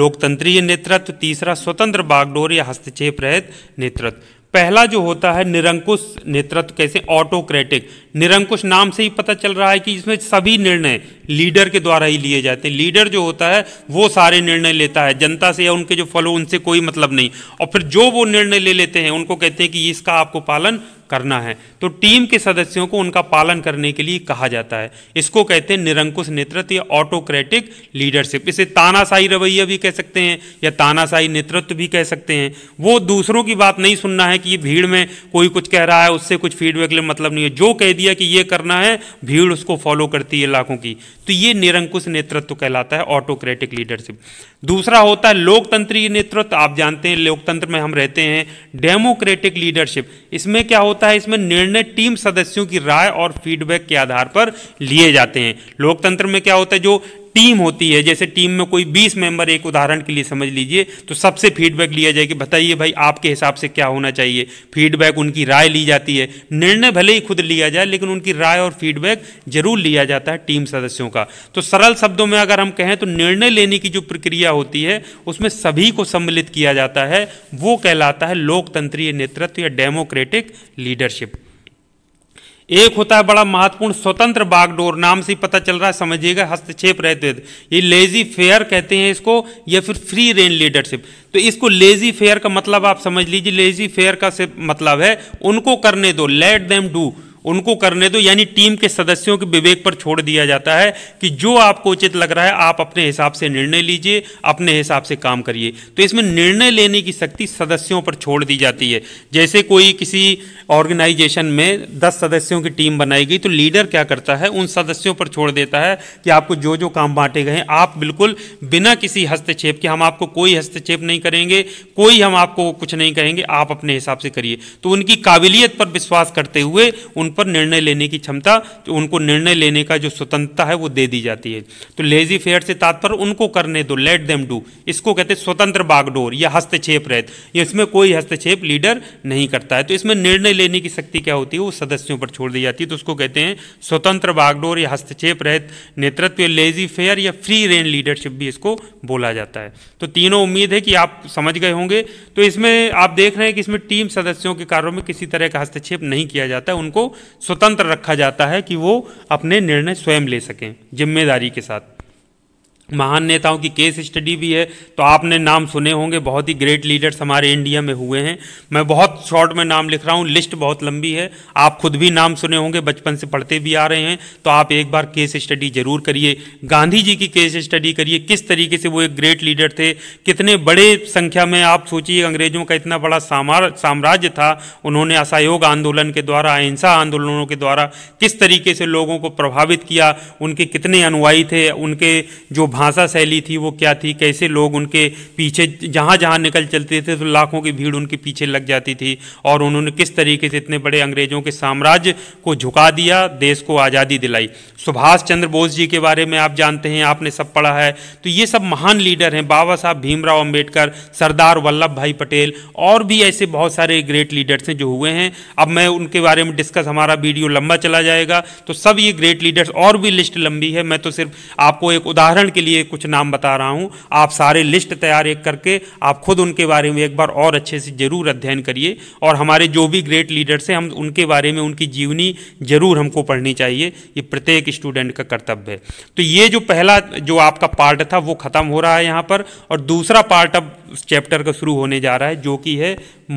लोकतंत्रीय नेतृत्व तीसरा स्वतंत्र बागडोर या हस्तक्षेप रहित नेतृत्व पहला जो होता है निरंकुश नेतृत्व कैसे ऑटोक्रेटिक निरंकुश नाम से ही पता चल रहा है कि इसमें सभी निर्णय लीडर के द्वारा ही लिए जाते हैं लीडर जो होता है वो सारे निर्णय लेता है जनता से या उनके जो फॉलो उनसे कोई मतलब नहीं और फिर जो वो निर्णय ले लेते हैं उनको कहते हैं कि इसका आपको पालन करना है तो टीम के सदस्यों को उनका पालन करने के लिए कहा जाता है इसको कहते हैं निरंकुश नेतृत्व या ऑटोक्रेटिक लीडरशिप इसे तानाशाही रवैया भी कह सकते हैं या तानाशाही नेतृत्व भी कह सकते हैं वो दूसरों की बात नहीं सुनना है कि ये भीड़ में कोई कुछ कह रहा है उससे कुछ फीडबैक ले मतलब नहीं है जो कह दिया कि ये करना है भीड़ उसको फॉलो करती है लाखों की तो ये निरंकुश नेतृत्व कहलाता है ऑटोक्रेटिक लीडरशिप दूसरा होता है लोकतंत्रीय नेतृत्व आप जानते हैं लोकतंत्र में हम रहते हैं डेमोक्रेटिक लीडरशिप इसमें क्या होता होता है इसमें निर्णय टीम सदस्यों की राय और फीडबैक के आधार पर लिए जाते हैं लोकतंत्र में क्या होता है जो टीम होती है जैसे टीम में कोई 20 मेंबर एक उदाहरण के लिए समझ लीजिए तो सबसे फीडबैक लिया जाए कि बताइए भाई आपके हिसाब से क्या होना चाहिए फीडबैक उनकी राय ली जाती है निर्णय भले ही खुद लिया जाए लेकिन उनकी राय और फीडबैक जरूर लिया जाता है टीम सदस्यों का तो सरल शब्दों में अगर हम कहें तो निर्णय लेने की जो प्रक्रिया होती है उसमें सभी को सम्मिलित किया जाता है वो कहलाता है लोकतंत्रीय नेतृत्व या डेमोक्रेटिक लीडरशिप एक होता है बड़ा महत्वपूर्ण स्वतंत्र बागडोर नाम से पता चल रहा है समझिएगा हस्तक्षेप रहते ये लेजी फेयर कहते हैं इसको या फिर फ्री रेन लीडरशिप तो इसको लेजी फेयर का मतलब आप समझ लीजिए लेजी फेयर का से मतलब है उनको करने दो लेट देम डू उनको करने दो यानी टीम के सदस्यों के विवेक पर छोड़ दिया जाता है कि जो आपको उचित लग रहा है आप अपने हिसाब से निर्णय लीजिए अपने हिसाब से काम करिए तो इसमें निर्णय लेने की शक्ति सदस्यों पर छोड़ दी जाती है जैसे कोई किसी ऑर्गेनाइजेशन में दस सदस्यों की टीम बनाई गई तो लीडर क्या करता है उन सदस्यों पर छोड़ देता है कि आपको जो जो काम बांटे गए आप बिल्कुल बिना किसी हस्तक्षेप के हम आपको कोई हस्तक्षेप नहीं करेंगे कोई हम आपको कुछ नहीं कहेंगे आप अपने हिसाब से करिए तो उनकी काबिलियत पर विश्वास करते हुए उन पर निर्णय लेने की क्षमता तो उनको निर्णय लेने का जो स्वतंत्रता है वो दे दी जाती है तो लेजी फेयर से तात्पर्य उनको करने दो लेट देम डू इसको कहते हैं स्वतंत्र बागडोर या हस्तक्षेप रहित इसमें कोई हस्तक्षेप लीडर नहीं करता है तो इसमें निर्णय लेने की शक्ति क्या होती है वो सदस्यों पर छोड़ दी जाती है तो उसको कहते हैं स्वतंत्र बागडोर या हस्तक्षेप रहित नेतृत्व लेजी फेयर या फ्री रेन लीडरशिप भी इसको बोला जाता है तो तीनों उम्मीद है कि आप समझ गए होंगे तो इसमें आप देख रहे हैं कि इसमें टीम सदस्यों के कार्यों में किसी तरह का हस्तक्षेप नहीं किया जाता है उनको स्वतंत्र रखा जाता है कि वो अपने निर्णय स्वयं ले सकें जिम्मेदारी के साथ महान नेताओं की केस स्टडी भी है तो आपने नाम सुने होंगे बहुत ही ग्रेट लीडर्स हमारे इंडिया में हुए हैं मैं बहुत शॉर्ट में नाम लिख रहा हूँ लिस्ट बहुत लंबी है आप खुद भी नाम सुने होंगे बचपन से पढ़ते भी आ रहे हैं तो आप एक बार केस स्टडी जरूर करिए गांधी जी की केस स्टडी करिए किस तरीके से वो एक ग्रेट लीडर थे कितने बड़े संख्या में आप सोचिए अंग्रेजों का इतना बड़ा साम्राज्य था उन्होंने असहयोग आंदोलन के द्वारा अहिंसा आंदोलनों के द्वारा किस तरीके से लोगों को प्रभावित किया उनके कितने अनुयायी थे उनके जो भाषा शैली थी वो क्या थी कैसे लोग उनके पीछे जहाँ जहाँ निकल चलते थे तो लाखों की भीड़ उनके पीछे लग जाती थी और उन्होंने किस तरीके से इतने बड़े अंग्रेजों के साम्राज्य को झुका दिया देश को आज़ादी दिलाई सुभाष चंद्र बोस जी के बारे में आप जानते हैं आपने सब पढ़ा है तो ये सब महान लीडर हैं बाबा साहब भीमराव अम्बेडकर सरदार वल्लभ भाई पटेल और भी ऐसे बहुत सारे ग्रेट लीडर्स हैं जो हुए हैं अब मैं उनके बारे में डिस्कस हमारा वीडियो लंबा चला जाएगा तो सब ये ग्रेट लीडर्स और भी लिस्ट लंबी है मैं तो सिर्फ आपको एक उदाहरण के लिए लिए कुछ नाम बता रहा हूँ आप सारे लिस्ट तैयार एक करके आप खुद उनके बारे में एक बार और अच्छे से ज़रूर अध्ययन करिए और हमारे जो भी ग्रेट लीडर्स हैं हम उनके बारे में उनकी जीवनी ज़रूर हमको पढ़नी चाहिए ये प्रत्येक स्टूडेंट का कर्तव्य है तो ये जो पहला जो आपका पार्ट था वो ख़त्म हो रहा है यहाँ पर और दूसरा पार्ट अब चैप्टर का शुरू होने जा रहा है जो कि है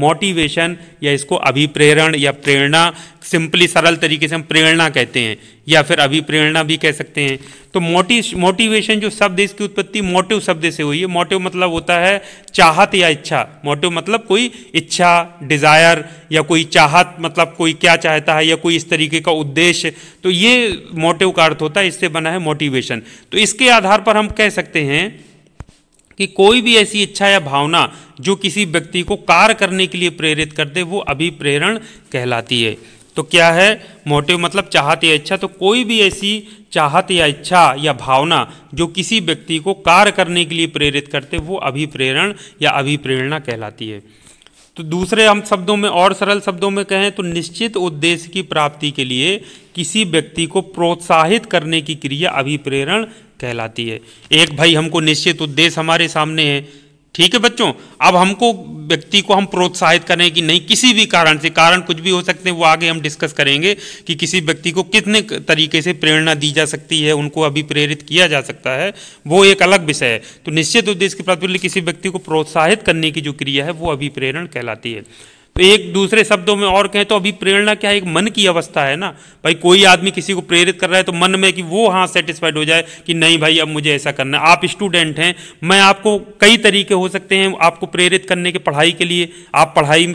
मोटिवेशन या इसको अभिप्रेरण या प्रेरणा सिंपली सरल तरीके से हम प्रेरणा कहते हैं या फिर अभिप्रेरणा भी कह सकते हैं तो मोटिव मोटिवेशन जो शब्द इसकी उत्पत्ति मोटिव शब्द से हुई है मोटिव मतलब होता है चाहत या इच्छा मोटिव मतलब कोई इच्छा डिज़ायर या कोई चाहत मतलब कोई क्या चाहता है या कोई इस तरीके का उद्देश्य तो ये मोटिव का अर्थ होता है इससे बना है मोटिवेशन तो इसके आधार पर हम कह सकते हैं कि कोई भी ऐसी इच्छा या भावना जो किसी व्यक्ति को कार्य करने के लिए प्रेरित कर दे वो अभिप्रेरण कहलाती है तो क्या है मोटिव मतलब चाहत या इच्छा तो कोई भी ऐसी चाहत या इच्छा या भावना जो किसी व्यक्ति को कार्य करने के लिए प्रेरित करते वो अभिप्रेरण या अभिप्रेरणा कहलाती है तो दूसरे हम शब्दों में और सरल शब्दों में कहें तो निश्चित उद्देश्य की प्राप्ति के लिए किसी व्यक्ति को प्रोत्साहित करने की क्रिया अभिप्रेरण कहलाती है एक भाई हमको निश्चित उद्देश्य हमारे सामने है ठीक है बच्चों अब हमको व्यक्ति को हम प्रोत्साहित करें कि नहीं किसी भी कारण से कारण कुछ भी हो सकते हैं वो आगे हम डिस्कस करेंगे कि किसी व्यक्ति को कितने तरीके से प्रेरणा दी जा सकती है उनको अभी प्रेरित किया जा सकता है वो एक अलग विषय है तो निश्चित उद्देश्य के प्रतिफल किसी व्यक्ति को प्रोत्साहित करने की जो क्रिया है वो अभिप्रेरण कहलाती है एक दूसरे शब्दों में और कहें तो अभी प्रेरणा क्या है एक मन की अवस्था है ना भाई कोई आदमी किसी को प्रेरित कर रहा है तो मन में कि वो हाँ सेटिस्फाइड हो जाए कि नहीं भाई अब मुझे ऐसा करना है आप स्टूडेंट हैं मैं आपको कई तरीके हो सकते हैं आपको प्रेरित करने के पढ़ाई के लिए आप पढ़ाई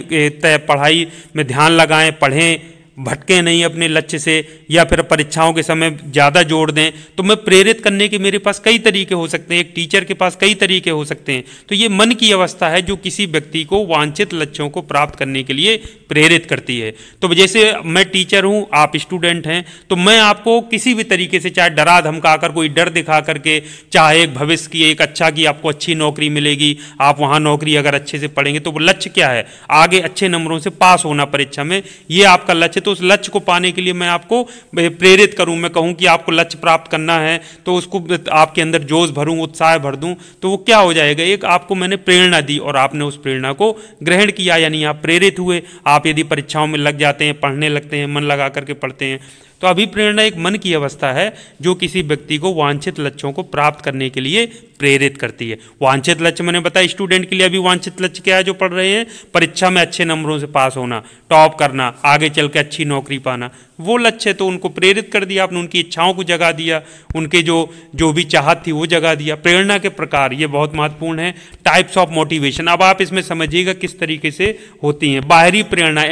पढ़ाई में ध्यान लगाएं पढ़ें भटके नहीं अपने लक्ष्य से या फिर परीक्षाओं के समय ज़्यादा जोड़ दें तो मैं प्रेरित करने के मेरे पास कई तरीके हो सकते हैं एक टीचर के पास कई तरीके हो सकते हैं तो ये मन की अवस्था है जो किसी व्यक्ति को वांछित लक्ष्यों को प्राप्त करने के लिए प्रेरित करती है तो जैसे मैं टीचर हूँ आप स्टूडेंट हैं तो मैं आपको किसी भी तरीके से चाहे डरा धमका कर कोई डर दिखा करके चाहे एक भविष्य की एक अच्छा की आपको अच्छी नौकरी मिलेगी आप वहाँ नौकरी अगर अच्छे से पढ़ेंगे तो वो लक्ष्य क्या है आगे अच्छे नंबरों से पास होना परीक्षा में ये आपका लक्ष्य तो तो उस लक्ष्य को पाने के लिए मैं आपको प्रेरित करूं मैं कहूं कि आपको लक्ष्य प्राप्त करना है तो उसको आपके अंदर जोश भरूं उत्साह भर दूं तो वो क्या हो जाएगा एक आपको मैंने प्रेरणा दी और आपने उस प्रेरणा को ग्रहण किया यानी आप प्रेरित हुए आप यदि परीक्षाओं में लग जाते हैं पढ़ने लगते हैं मन लगा करके पढ़ते हैं तो अभिप्रेरणा एक मन की अवस्था है जो किसी व्यक्ति को वांछित लक्ष्यों को प्राप्त करने के लिए प्रेरित करती है वांछित लक्ष्य मैंने बताया स्टूडेंट के लिए अभी वांछित लक्ष्य क्या है जो पढ़ रहे हैं परीक्षा में अच्छे नंबरों से पास होना टॉप करना आगे चल के अच्छी नौकरी पाना वो लक्ष्य तो उनको प्रेरित कर दिया आपने उनकी इच्छाओं को जगा दिया उनके जो जो भी चाहत थी वो जगा दिया प्रेरणा के प्रकार ये बहुत महत्वपूर्ण है टाइप्स ऑफ मोटिवेशन अब आप इसमें समझिएगा किस तरीके से होती हैं बाहरी प्रेरणा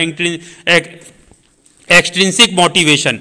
एक्सट्रिंसिक मोटिवेशन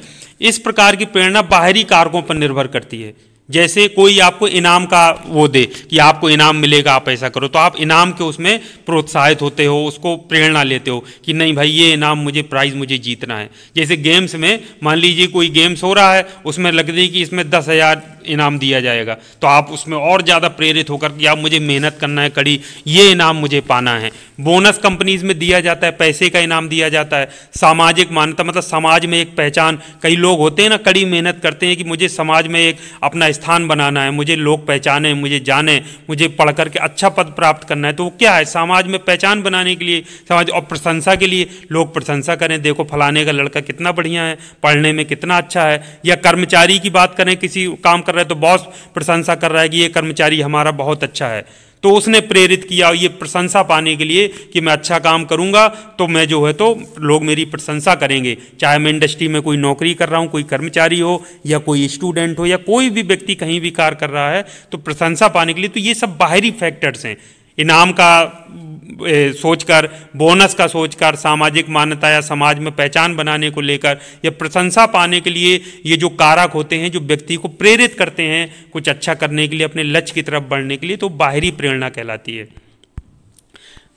इस प्रकार की प्रेरणा बाहरी कारकों पर निर्भर करती है जैसे कोई आपको इनाम का वो दे कि आपको इनाम मिलेगा आप ऐसा करो तो आप इनाम के उसमें प्रोत्साहित होते हो उसको प्रेरणा लेते हो कि नहीं भाई ये इनाम मुझे प्राइज मुझे जीतना है जैसे गेम्स में मान लीजिए कोई गेम्स हो रहा है उसमें लग दी कि इसमें दस हज़ार इनाम दिया जाएगा तो आप उसमें और ज़्यादा प्रेरित होकर कि आप मुझे मेहनत करना है कड़ी ये इनाम मुझे पाना है बोनस कंपनीज में दिया जाता है पैसे का इनाम दिया जाता है सामाजिक मान्यता मतलब समाज में एक पहचान कई लोग होते हैं ना कड़ी मेहनत करते हैं कि मुझे समाज में एक अपना स्थान बनाना है मुझे लोग पहचाने मुझे जाने मुझे पढ़ करके अच्छा पद प्राप्त करना है तो वो क्या है समाज में पहचान बनाने के लिए समाज और प्रशंसा के लिए लोग प्रशंसा करें देखो फलाने का लड़का कितना बढ़िया है पढ़ने में कितना अच्छा है या कर्मचारी की बात करें किसी काम कर रहा है तो बॉस प्रशंसा कर रहा है कि ये कर्मचारी हमारा बहुत अच्छा है तो उसने प्रेरित किया ये प्रशंसा पाने के लिए कि मैं अच्छा काम करूंगा तो मैं जो है तो लोग मेरी प्रशंसा करेंगे चाहे मैं इंडस्ट्री में कोई नौकरी कर रहा हूं कोई कर्मचारी हो या कोई स्टूडेंट हो या कोई भी व्यक्ति कहीं भी कार्य कर रहा है तो प्रशंसा पाने के लिए तो ये सब बाहरी फैक्टर्स हैं इनाम का सोचकर बोनस का सोचकर सामाजिक मान्यता या समाज में पहचान बनाने को लेकर या प्रशंसा पाने के लिए ये जो कारक होते हैं जो व्यक्ति को प्रेरित करते हैं कुछ अच्छा करने के लिए अपने लक्ष्य की तरफ बढ़ने के लिए तो बाहरी प्रेरणा कहलाती है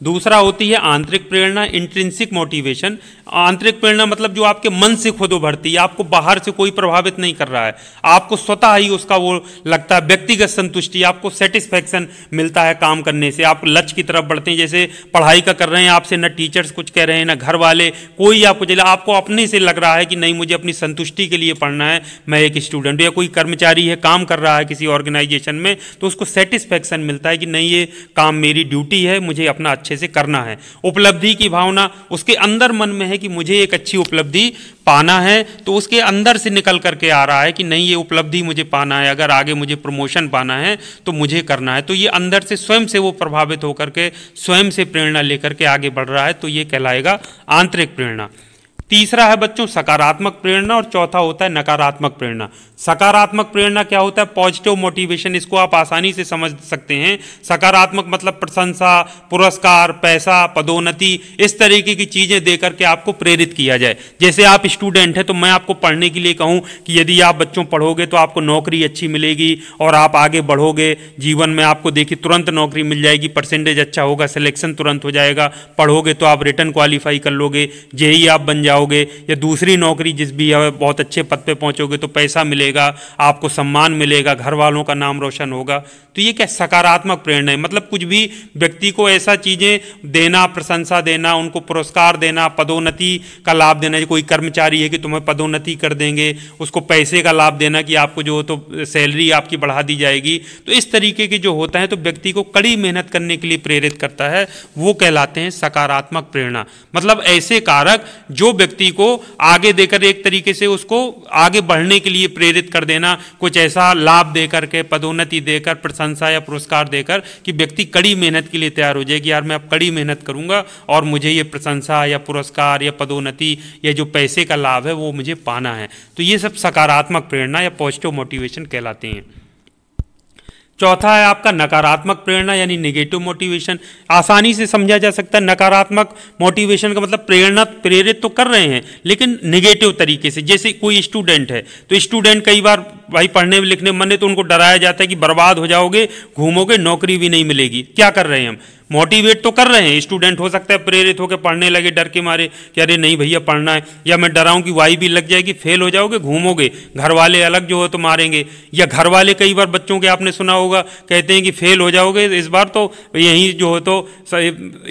दूसरा होती है आंतरिक प्रेरणा इंट्रेंसिक मोटिवेशन आंतरिक प्रेरणा मतलब जो आपके मन से खुद उभरती है आपको बाहर से कोई प्रभावित नहीं कर रहा है आपको स्वतः ही उसका वो लगता है व्यक्तिगत संतुष्टि आपको सेटिस्फैक्शन मिलता है काम करने से आप लक्ष्य की तरफ बढ़ते हैं जैसे पढ़ाई का कर रहे हैं आपसे न टीचर्स कुछ कह रहे हैं ना घर वाले कोई आपको चले आपको अपने से लग रहा है कि नहीं मुझे अपनी संतुष्टि के लिए पढ़ना है मैं एक स्टूडेंट या कोई कर्मचारी है काम कर रहा है किसी ऑर्गेनाइजेशन में तो उसको सेटिस्फैक्शन मिलता है कि नहीं ये काम मेरी ड्यूटी है मुझे अपना अच्छा अच्छे से करना है उपलब्धि की भावना उसके अंदर मन में है कि मुझे एक अच्छी उपलब्धि पाना है तो उसके अंदर से निकल करके आ रहा है कि नहीं ये उपलब्धि मुझे पाना है अगर आगे मुझे प्रमोशन पाना है तो मुझे करना है तो ये अंदर से स्वयं से वो प्रभावित होकर के स्वयं से प्रेरणा लेकर के आगे बढ़ रहा है तो ये कहलाएगा आंतरिक प्रेरणा तीसरा है बच्चों सकारात्मक प्रेरणा और चौथा होता है नकारात्मक प्रेरणा सकारात्मक प्रेरणा क्या होता है पॉजिटिव मोटिवेशन इसको आप आसानी से समझ सकते हैं सकारात्मक मतलब प्रशंसा पुरस्कार पैसा पदोन्नति इस तरीके की चीज़ें दे करके आपको प्रेरित किया जाए जैसे आप स्टूडेंट हैं तो मैं आपको पढ़ने के लिए कहूँ कि यदि आप बच्चों पढ़ोगे तो आपको नौकरी अच्छी मिलेगी और आप आगे बढ़ोगे जीवन में आपको देखिए तुरंत नौकरी मिल जाएगी परसेंटेज अच्छा होगा सिलेक्शन तुरंत हो जाएगा पढ़ोगे तो आप रिटर्न क्वालिफाई कर लोगे ही आप बन जाओ जाओगे या दूसरी नौकरी जिस भी है बहुत अच्छे पद पे पहुंचोगे तो पैसा मिलेगा आपको सम्मान मिलेगा घर वालों का नाम रोशन होगा तो ये क्या सकारात्मक प्रेरणा है मतलब कुछ भी व्यक्ति को ऐसा चीज़ें देना प्रशंसा देना उनको पुरस्कार देना पदोन्नति का लाभ देना कोई कर्मचारी है कि तुम्हें पदोन्नति कर देंगे उसको पैसे का लाभ देना कि आपको जो तो सैलरी आपकी बढ़ा दी जाएगी तो इस तरीके के जो होता है तो व्यक्ति को कड़ी मेहनत करने के लिए प्रेरित करता है वो कहलाते हैं सकारात्मक प्रेरणा मतलब ऐसे कारक जो व्यक्ति व्यक्ति को आगे देकर एक तरीके से उसको आगे बढ़ने के लिए प्रेरित कर देना कुछ ऐसा लाभ देकर के पदोन्नति देकर प्रशंसा या पुरस्कार देकर कि व्यक्ति कड़ी मेहनत के लिए तैयार हो जाएगी यार मैं अब कड़ी मेहनत करूंगा और मुझे ये प्रशंसा या पुरस्कार या पदोन्नति या जो पैसे का लाभ है वो मुझे पाना है तो ये सब सकारात्मक प्रेरणा या पॉजिटिव मोटिवेशन कहलाते हैं चौथा है आपका नकारात्मक प्रेरणा यानी नेगेटिव मोटिवेशन आसानी से समझा जा सकता है नकारात्मक मोटिवेशन का मतलब प्रेरणा प्रेरित तो कर रहे हैं लेकिन नेगेटिव तरीके से जैसे कोई स्टूडेंट है तो स्टूडेंट कई बार भाई पढ़ने में लिखने में मन है तो उनको डराया जाता है कि बर्बाद हो जाओगे घूमोगे नौकरी भी नहीं मिलेगी क्या कर रहे हैं हम मोटिवेट तो कर रहे हैं स्टूडेंट हो सकता है प्रेरित होकर पढ़ने लगे डर के मारे कि अरे नहीं भैया पढ़ना है या मैं डराऊँ कि वाई भी लग जाएगी फेल हो जाओगे घूमोगे घर वाले अलग जो हो तो मारेंगे या घर वाले कई बार बच्चों के आपने सुना होगा कहते हैं कि फेल हो जाओगे इस बार तो यहीं जो हो तो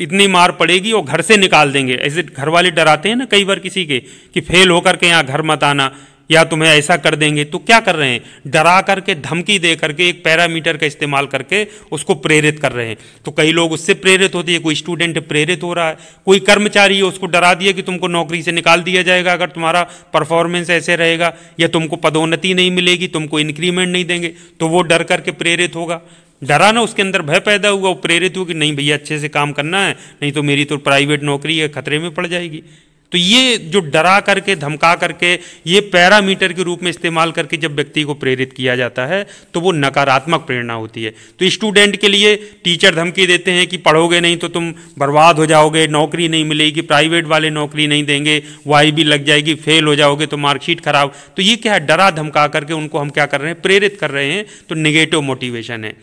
इतनी मार पड़ेगी और घर से निकाल देंगे ऐसे घर वाले डराते हैं ना कई बार किसी के कि फेल होकर के यहाँ घर मत आना या तुम्हें ऐसा कर देंगे तो क्या कर रहे हैं डरा करके धमकी दे करके एक पैरामीटर का इस्तेमाल करके उसको प्रेरित कर रहे हैं तो कई लोग उससे प्रेरित होते हैं कोई स्टूडेंट प्रेरित हो रहा है कोई कर्मचारी उसको डरा दिया कि तुमको नौकरी से निकाल दिया जाएगा अगर तुम्हारा परफॉर्मेंस ऐसे रहेगा या तुमको पदोन्नति नहीं मिलेगी तुमको इंक्रीमेंट नहीं देंगे तो वो डर करके प्रेरित होगा डरा ना उसके अंदर भय पैदा हुआ वो प्रेरित हुआ कि नहीं भैया अच्छे से काम करना है नहीं तो मेरी तो प्राइवेट नौकरी है खतरे में पड़ जाएगी तो ये जो डरा करके धमका करके ये पैरामीटर के रूप में इस्तेमाल करके जब व्यक्ति को प्रेरित किया जाता है तो वो नकारात्मक प्रेरणा होती है तो स्टूडेंट के लिए टीचर धमकी देते हैं कि पढ़ोगे नहीं तो तुम बर्बाद हो जाओगे नौकरी नहीं मिलेगी प्राइवेट वाले नौकरी नहीं देंगे वाई भी लग जाएगी फेल हो जाओगे तो मार्कशीट खराब तो ये क्या है डरा धमका करके उनको हम क्या कर रहे हैं प्रेरित कर रहे हैं तो निगेटिव मोटिवेशन है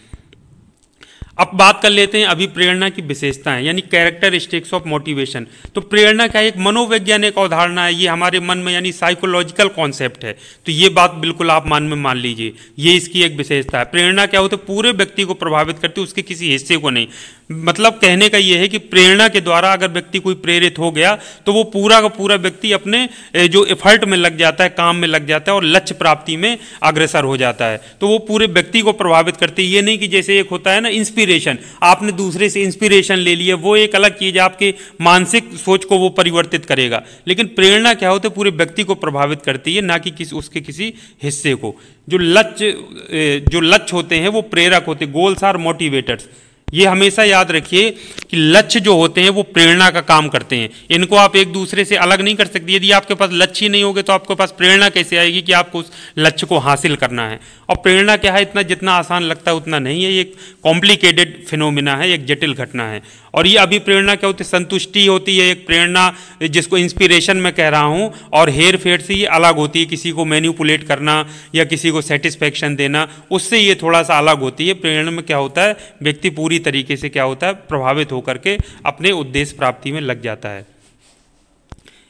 अब बात कर लेते हैं अभी प्रेरणा की विशेषताएं यानी कैरेक्टरिस्टिक्स ऑफ मोटिवेशन तो प्रेरणा का एक मनोवैज्ञानिक अवधारणा है ये हमारे मन में यानी साइकोलॉजिकल कॉन्सेप्ट है तो ये बात बिल्कुल आप मन में मान लीजिए ये इसकी एक विशेषता है प्रेरणा क्या होती है पूरे व्यक्ति को प्रभावित करती है उसके किसी हिस्से को नहीं मतलब कहने का यह है कि प्रेरणा के द्वारा अगर व्यक्ति कोई प्रेरित हो गया तो वो पूरा का पूरा व्यक्ति अपने जो एफर्ट में लग जाता है काम में लग जाता है और लक्ष्य प्राप्ति में अग्रसर हो जाता है तो वो पूरे व्यक्ति को प्रभावित करते ये नहीं कि जैसे एक होता है ना इंस्पिरेशन आपने दूसरे से इंस्पिरेशन ले लिया वो एक अलग चीज़ आपके मानसिक सोच को वो परिवर्तित करेगा लेकिन प्रेरणा क्या होती है पूरे व्यक्ति को प्रभावित करती है ना कि किस उसके किसी हिस्से को जो लक्ष्य जो लक्ष्य होते हैं वो प्रेरक होते गोल्स आर मोटिवेटर्स ये हमेशा याद रखिए कि लक्ष्य जो होते हैं वो प्रेरणा का काम करते हैं इनको आप एक दूसरे से अलग नहीं कर सकते यदि आपके पास लक्ष्य ही नहीं होगे तो आपके पास प्रेरणा कैसे आएगी कि आपको उस लक्ष्य को हासिल करना है और प्रेरणा क्या है इतना जितना आसान लगता है उतना नहीं है ये एक कॉम्प्लिकेटेड फिनोमिना है एक जटिल घटना है और ये अभिप्रेरणा क्या होती है संतुष्टि होती है एक प्रेरणा जिसको इंस्पिरेशन मैं कह रहा हूँ और हेर फेर से ये अलग होती है किसी को मैन्यूपुलेट करना या किसी को सेटिस्फेक्शन देना उससे ये थोड़ा सा अलग होती है प्रेरणा में क्या होता है व्यक्ति पूरी तरीके से क्या होता है प्रभावित होकर के अपने उद्देश्य प्राप्ति में लग जाता है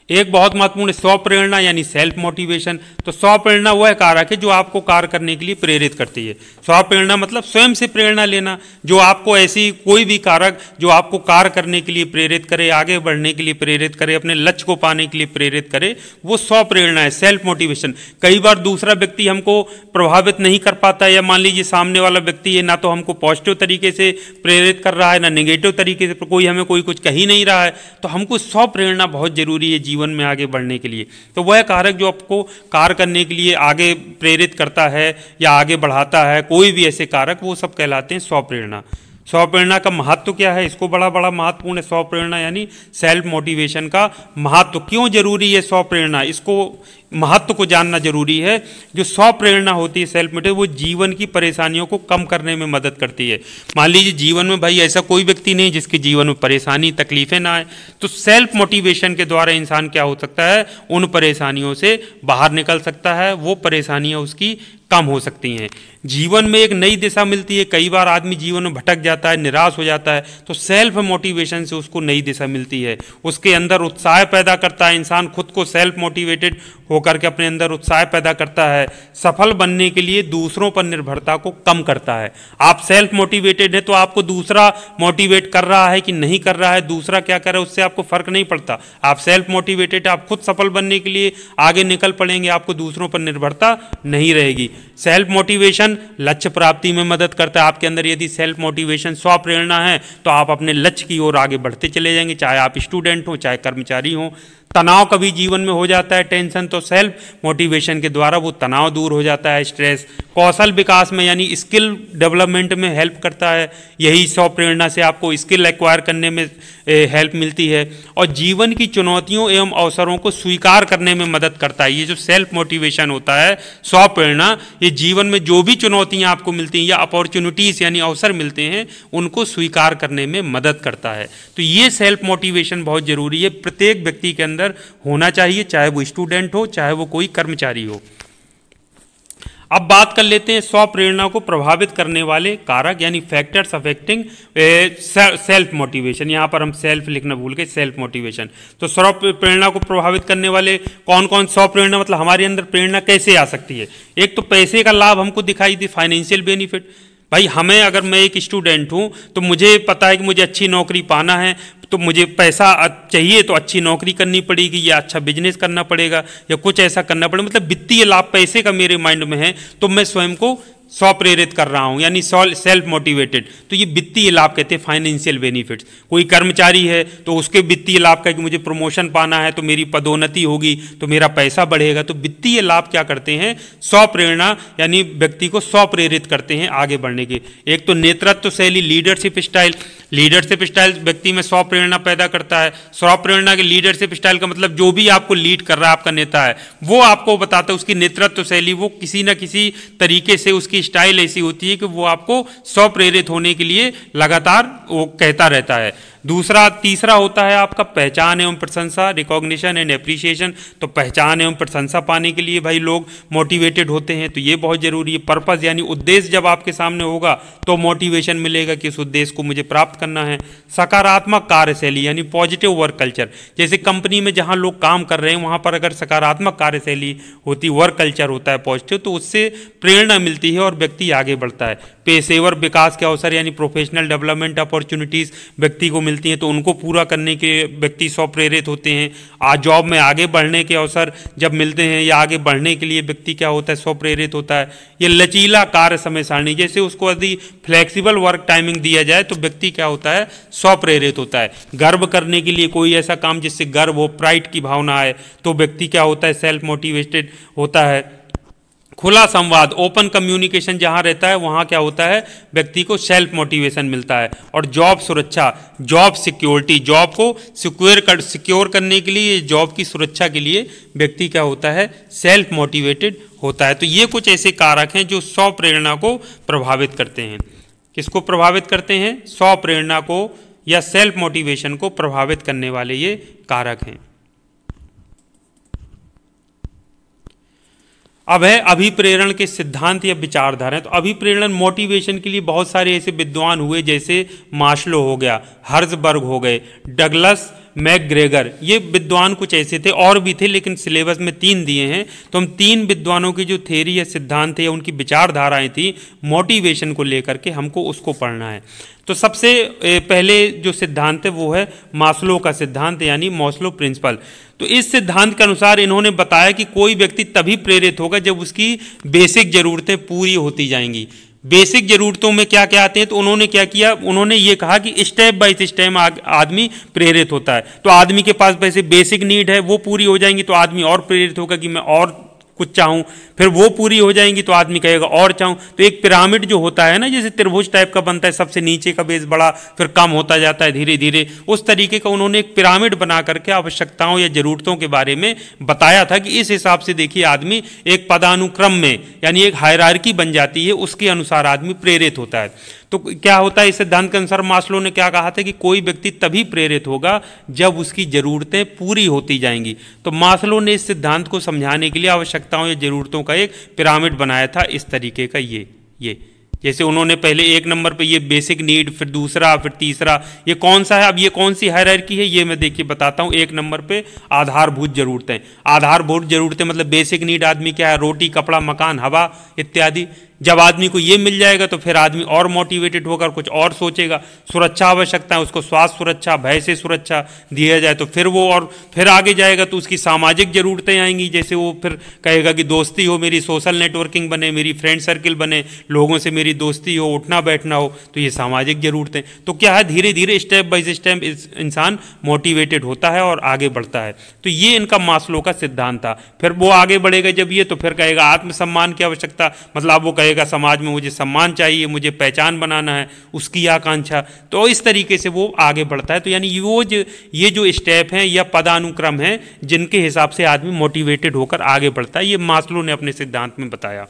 एक बहुत महत्वपूर्ण स्वप्रेरणा यानी सेल्फ मोटिवेशन तो स्वप्रेरणा वह कारक है जो आपको कार्य करने के लिए प्रेरित करती है स्वप्रेरणा मतलब स्वयं से प्रेरणा लेना जो आपको ऐसी कोई भी कारक जो आपको कार्य करने के लिए प्रेरित करे आगे बढ़ने के लिए प्रेरित करे अपने लक्ष्य को पाने के लिए प्रेरित करे वो स्वप्रेरणा है सेल्फ मोटिवेशन कई बार दूसरा व्यक्ति हमको प्रभावित नहीं कर पाता है या मान लीजिए सामने वाला व्यक्ति है ना तो हमको पॉजिटिव तरीके से प्रेरित कर रहा है ना निगेटिव तरीके से कोई हमें कोई कुछ कही नहीं रहा है तो हमको स्वप्रेरणा बहुत जरूरी है जीवन जीवन में आगे बढ़ने के लिए तो वह कारक जो आपको कार्य करने के लिए आगे प्रेरित करता है या आगे बढ़ाता है कोई भी ऐसे कारक वो सब कहलाते हैं स्वप्रेरणा स्वप्रेरणा का महत्व तो क्या है इसको बड़ा बड़ा महत्वपूर्ण है स्वप्रेरणा यानी सेल्फ मोटिवेशन का महत्व तो क्यों जरूरी है स्वप्रेरणा इसको महत्व को जानना जरूरी है जो स्व प्रेरणा होती है सेल्फ मोटिव वो जीवन की परेशानियों को कम करने में मदद करती है मान लीजिए जीवन में भाई ऐसा कोई व्यक्ति नहीं जिसके जीवन में परेशानी तकलीफें ना आए तो सेल्फ मोटिवेशन के द्वारा इंसान क्या हो सकता है उन परेशानियों से बाहर निकल सकता है वो परेशानियाँ उसकी कम हो सकती हैं जीवन में एक नई दिशा मिलती है कई बार आदमी जीवन में भटक जाता है निराश हो जाता है तो सेल्फ मोटिवेशन से उसको नई दिशा मिलती है उसके अंदर उत्साह पैदा करता है इंसान खुद को सेल्फ मोटिवेटेड हो होकर के अपने अंदर उत्साह पैदा करता है सफल बनने के लिए दूसरों पर निर्भरता को कम करता है आप सेल्फ मोटिवेटेड हैं तो आपको दूसरा मोटिवेट कर रहा है कि नहीं कर रहा है दूसरा क्या कर रहा है उससे आपको फर्क नहीं पड़ता आप सेल्फ मोटिवेटेड आप खुद सफल बनने के लिए आगे निकल पड़ेंगे आपको दूसरों पर निर्भरता नहीं रहेगी सेल्फ मोटिवेशन लक्ष्य प्राप्ति में मदद करता है आपके अंदर यदि सेल्फ मोटिवेशन स्व प्रेरणा है तो आप अपने लक्ष्य की ओर आगे बढ़ते चले जाएंगे चाहे आप स्टूडेंट हो चाहे कर्मचारी हो तनाव कभी जीवन में हो जाता है टेंशन तो सेल्फ मोटिवेशन के द्वारा वो तनाव दूर हो जाता है स्ट्रेस कौशल विकास में यानी स्किल डेवलपमेंट में हेल्प करता है यही सौ प्रेरणा से आपको स्किल एक्वायर करने में हेल्प मिलती है और जीवन की चुनौतियों एवं अवसरों को स्वीकार करने में मदद करता है ये जो सेल्फ मोटिवेशन होता है सौ प्रेरणा ये जीवन में जो भी चुनौतियाँ आपको मिलती हैं या अपॉर्चुनिटीज़ यानी अवसर मिलते हैं उनको स्वीकार करने में मदद करता है तो ये सेल्फ मोटिवेशन बहुत ज़रूरी है प्रत्येक व्यक्ति के अंदर अंदर होना चाहिए चाहे वो स्टूडेंट हो चाहे वो कोई कर्मचारी हो अब बात कर लेते हैं स्व प्रेरणा को प्रभावित करने वाले कारक यानी फैक्टर्स अफेक्टिंग सेल्फ मोटिवेशन यहाँ पर हम सेल्फ लिखना भूल गए सेल्फ मोटिवेशन तो स्व प्रेरणा को प्रभावित करने वाले कौन कौन स्व प्रेरणा मतलब हमारे अंदर प्रेरणा कैसे आ सकती है एक तो पैसे का लाभ हमको दिखाई दी फाइनेंशियल बेनिफिट भाई हमें अगर मैं एक स्टूडेंट हूँ तो मुझे पता है कि मुझे अच्छी नौकरी पाना है तो मुझे पैसा चाहिए तो अच्छी नौकरी करनी पड़ेगी या अच्छा बिजनेस करना पड़ेगा या कुछ ऐसा करना पड़ेगा मतलब वित्तीय लाभ पैसे का मेरे माइंड में है तो मैं स्वयं को स्वप्रेरित कर रहा हूँ यानी सेल्फ मोटिवेटेड तो ये वित्तीय लाभ कहते हैं फाइनेंशियल बेनिफिट्स कोई कर्मचारी है तो उसके वित्तीय लाभ का कि मुझे प्रमोशन पाना है तो मेरी पदोन्नति होगी तो मेरा पैसा बढ़ेगा तो वित्तीय लाभ क्या करते हैं स्वप्रेरणा यानी व्यक्ति को स्वप्रेरित करते हैं आगे बढ़ने के एक तो नेतृत्व शैली लीडरशिप स्टाइल लीडरशिप स्टाइल व्यक्ति में स्व प्रेरणा पैदा करता है स्व प्रेरणा के लीडरशिप स्टाइल का मतलब जो भी आपको लीड कर रहा है आपका नेता है वो आपको बताता है उसकी नेतृत्व शैली वो किसी ना किसी तरीके से उसकी स्टाइल ऐसी होती है कि वो आपको स्व प्रेरित होने के लिए लगातार वो कहता रहता है दूसरा तीसरा होता है आपका पहचान एवं प्रशंसा रिकॉग्निशन एंड अप्रिसिएशन तो पहचान एवं प्रशंसा पाने के लिए भाई लोग मोटिवेटेड होते हैं तो ये बहुत ज़रूरी है पर्पज़ यानी उद्देश्य जब आपके सामने होगा तो मोटिवेशन मिलेगा कि इस उद्देश्य को मुझे प्राप्त करना है सकारात्मक कार्यशैली यानी पॉजिटिव वर्क कल्चर जैसे कंपनी में जहाँ लोग काम कर रहे हैं वहाँ पर अगर सकारात्मक कार्यशैली होती वर्क कल्चर होता है पॉजिटिव तो उससे प्रेरणा मिलती है और व्यक्ति आगे बढ़ता है पेशेवर विकास के अवसर यानी प्रोफेशनल डेवलपमेंट अपॉर्चुनिटीज़ व्यक्ति को मिल मिलती हैं तो उनको पूरा करने के व्यक्ति स्वप्रेरित प्रेरित होते हैं आज जॉब में आगे बढ़ने के अवसर जब मिलते हैं या आगे बढ़ने के लिए व्यक्ति क्या होता है स्वप्रेरित प्रेरित होता है ये लचीला कार्य समय सारणी जैसे उसको यदि फ्लेक्सिबल वर्क टाइमिंग दिया जाए तो व्यक्ति क्या होता है स्वप्रेरित प्रेरित होता है गर्व करने के लिए कोई ऐसा काम जिससे गर्व हो प्राइड की भावना आए तो व्यक्ति क्या होता है सेल्फ मोटिवेटेड होता है खुला संवाद ओपन कम्युनिकेशन जहाँ रहता है वहाँ क्या होता है व्यक्ति को सेल्फ मोटिवेशन मिलता है और जॉब सुरक्षा जॉब सिक्योरिटी जॉब को सिक्योर कर सिक्योर करने के लिए जॉब की सुरक्षा के लिए व्यक्ति क्या होता है सेल्फ मोटिवेटेड होता है तो ये कुछ ऐसे कारक हैं जो स्व प्रेरणा को प्रभावित करते हैं किसको प्रभावित करते हैं स्व प्रेरणा को या सेल्फ मोटिवेशन को प्रभावित करने वाले ये कारक हैं अब है अभिप्रेरण के सिद्धांत या विचारधारा तो अभिप्रेरण मोटिवेशन के लिए बहुत सारे ऐसे विद्वान हुए जैसे मार्शलो हो गया हर्जबर्ग हो गए डगलस मैकग्रेगर ये विद्वान कुछ ऐसे थे और भी थे लेकिन सिलेबस में तीन दिए हैं तो हम तीन विद्वानों की जो थेरी या सिद्धांत थे या उनकी विचारधाराएं थी मोटिवेशन को लेकर के हमको उसको पढ़ना है तो सबसे पहले जो सिद्धांत है वो है मासलो का सिद्धांत यानी मौसलो प्रिंसिपल तो इस सिद्धांत के अनुसार इन्होंने बताया कि कोई व्यक्ति तभी प्रेरित होगा जब उसकी बेसिक ज़रूरतें पूरी होती जाएंगी बेसिक ज़रूरतों में क्या क्या आते हैं तो उन्होंने क्या किया उन्होंने ये कहा कि स्टेप बाय स्टेप आदमी प्रेरित होता है तो आदमी के पास वैसे बेसिक नीड है वो पूरी हो जाएंगी तो आदमी और प्रेरित होगा कि मैं और कुछ चाहूँ फिर वो पूरी हो जाएंगी तो आदमी कहेगा और चाहूँ तो एक पिरामिड जो होता है ना जैसे त्रिभुज टाइप का बनता है सबसे नीचे का बेस बड़ा फिर कम होता जाता है धीरे धीरे उस तरीके का उन्होंने एक पिरामिड बना करके आवश्यकताओं या जरूरतों के बारे में बताया था कि इस हिसाब से देखिए आदमी एक पदानुक्रम में यानी एक हायरारकी बन जाती है उसके अनुसार आदमी प्रेरित होता है तो क्या होता है इस सिद्धांत के अनुसार मास्लो ने क्या कहा था कि कोई व्यक्ति तभी प्रेरित होगा जब उसकी ज़रूरतें पूरी होती जाएंगी तो मास्लो ने इस सिद्धांत को समझाने के लिए आवश्यकताओं या ज़रूरतों का एक पिरामिड बनाया था इस तरीके का ये ये जैसे उन्होंने पहले एक नंबर पे ये बेसिक नीड फिर दूसरा फिर तीसरा ये कौन सा है अब ये कौन सी की है ये मैं देखिए बताता हूँ एक नंबर पे आधारभूत जरूरतें आधारभूत जरूरतें मतलब बेसिक नीड आदमी क्या है रोटी कपड़ा मकान हवा इत्यादि जब आदमी को ये मिल जाएगा तो फिर आदमी और मोटिवेटेड होकर कुछ और सोचेगा सुरक्षा आवश्यकता है उसको स्वास्थ्य सुरक्षा भय से सुरक्षा दिया जाए तो फिर वो और फिर आगे जाएगा तो उसकी सामाजिक ज़रूरतें आएंगी जैसे वो फिर कहेगा कि दोस्ती हो मेरी सोशल नेटवर्किंग बने मेरी फ्रेंड सर्किल बने लोगों से मेरी दोस्ती हो उठना बैठना हो तो ये सामाजिक ज़रूरतें तो क्या है धीरे धीरे स्टेप बाई स्टेप इंसान मोटिवेटेड होता है और आगे बढ़ता है तो ये इनका मासलों का सिद्धांत था फिर वो आगे बढ़ेगा जब ये तो फिर कहेगा आत्मसम्मान की आवश्यकता मतलब वो कहेगा रहेगा समाज में मुझे सम्मान चाहिए मुझे पहचान बनाना है उसकी आकांक्षा तो इस तरीके से वो आगे बढ़ता है तो यानी वो जो ये जो स्टेप हैं या पदानुक्रम हैं जिनके हिसाब से आदमी मोटिवेटेड होकर आगे बढ़ता है ये मास्लो ने अपने सिद्धांत में बताया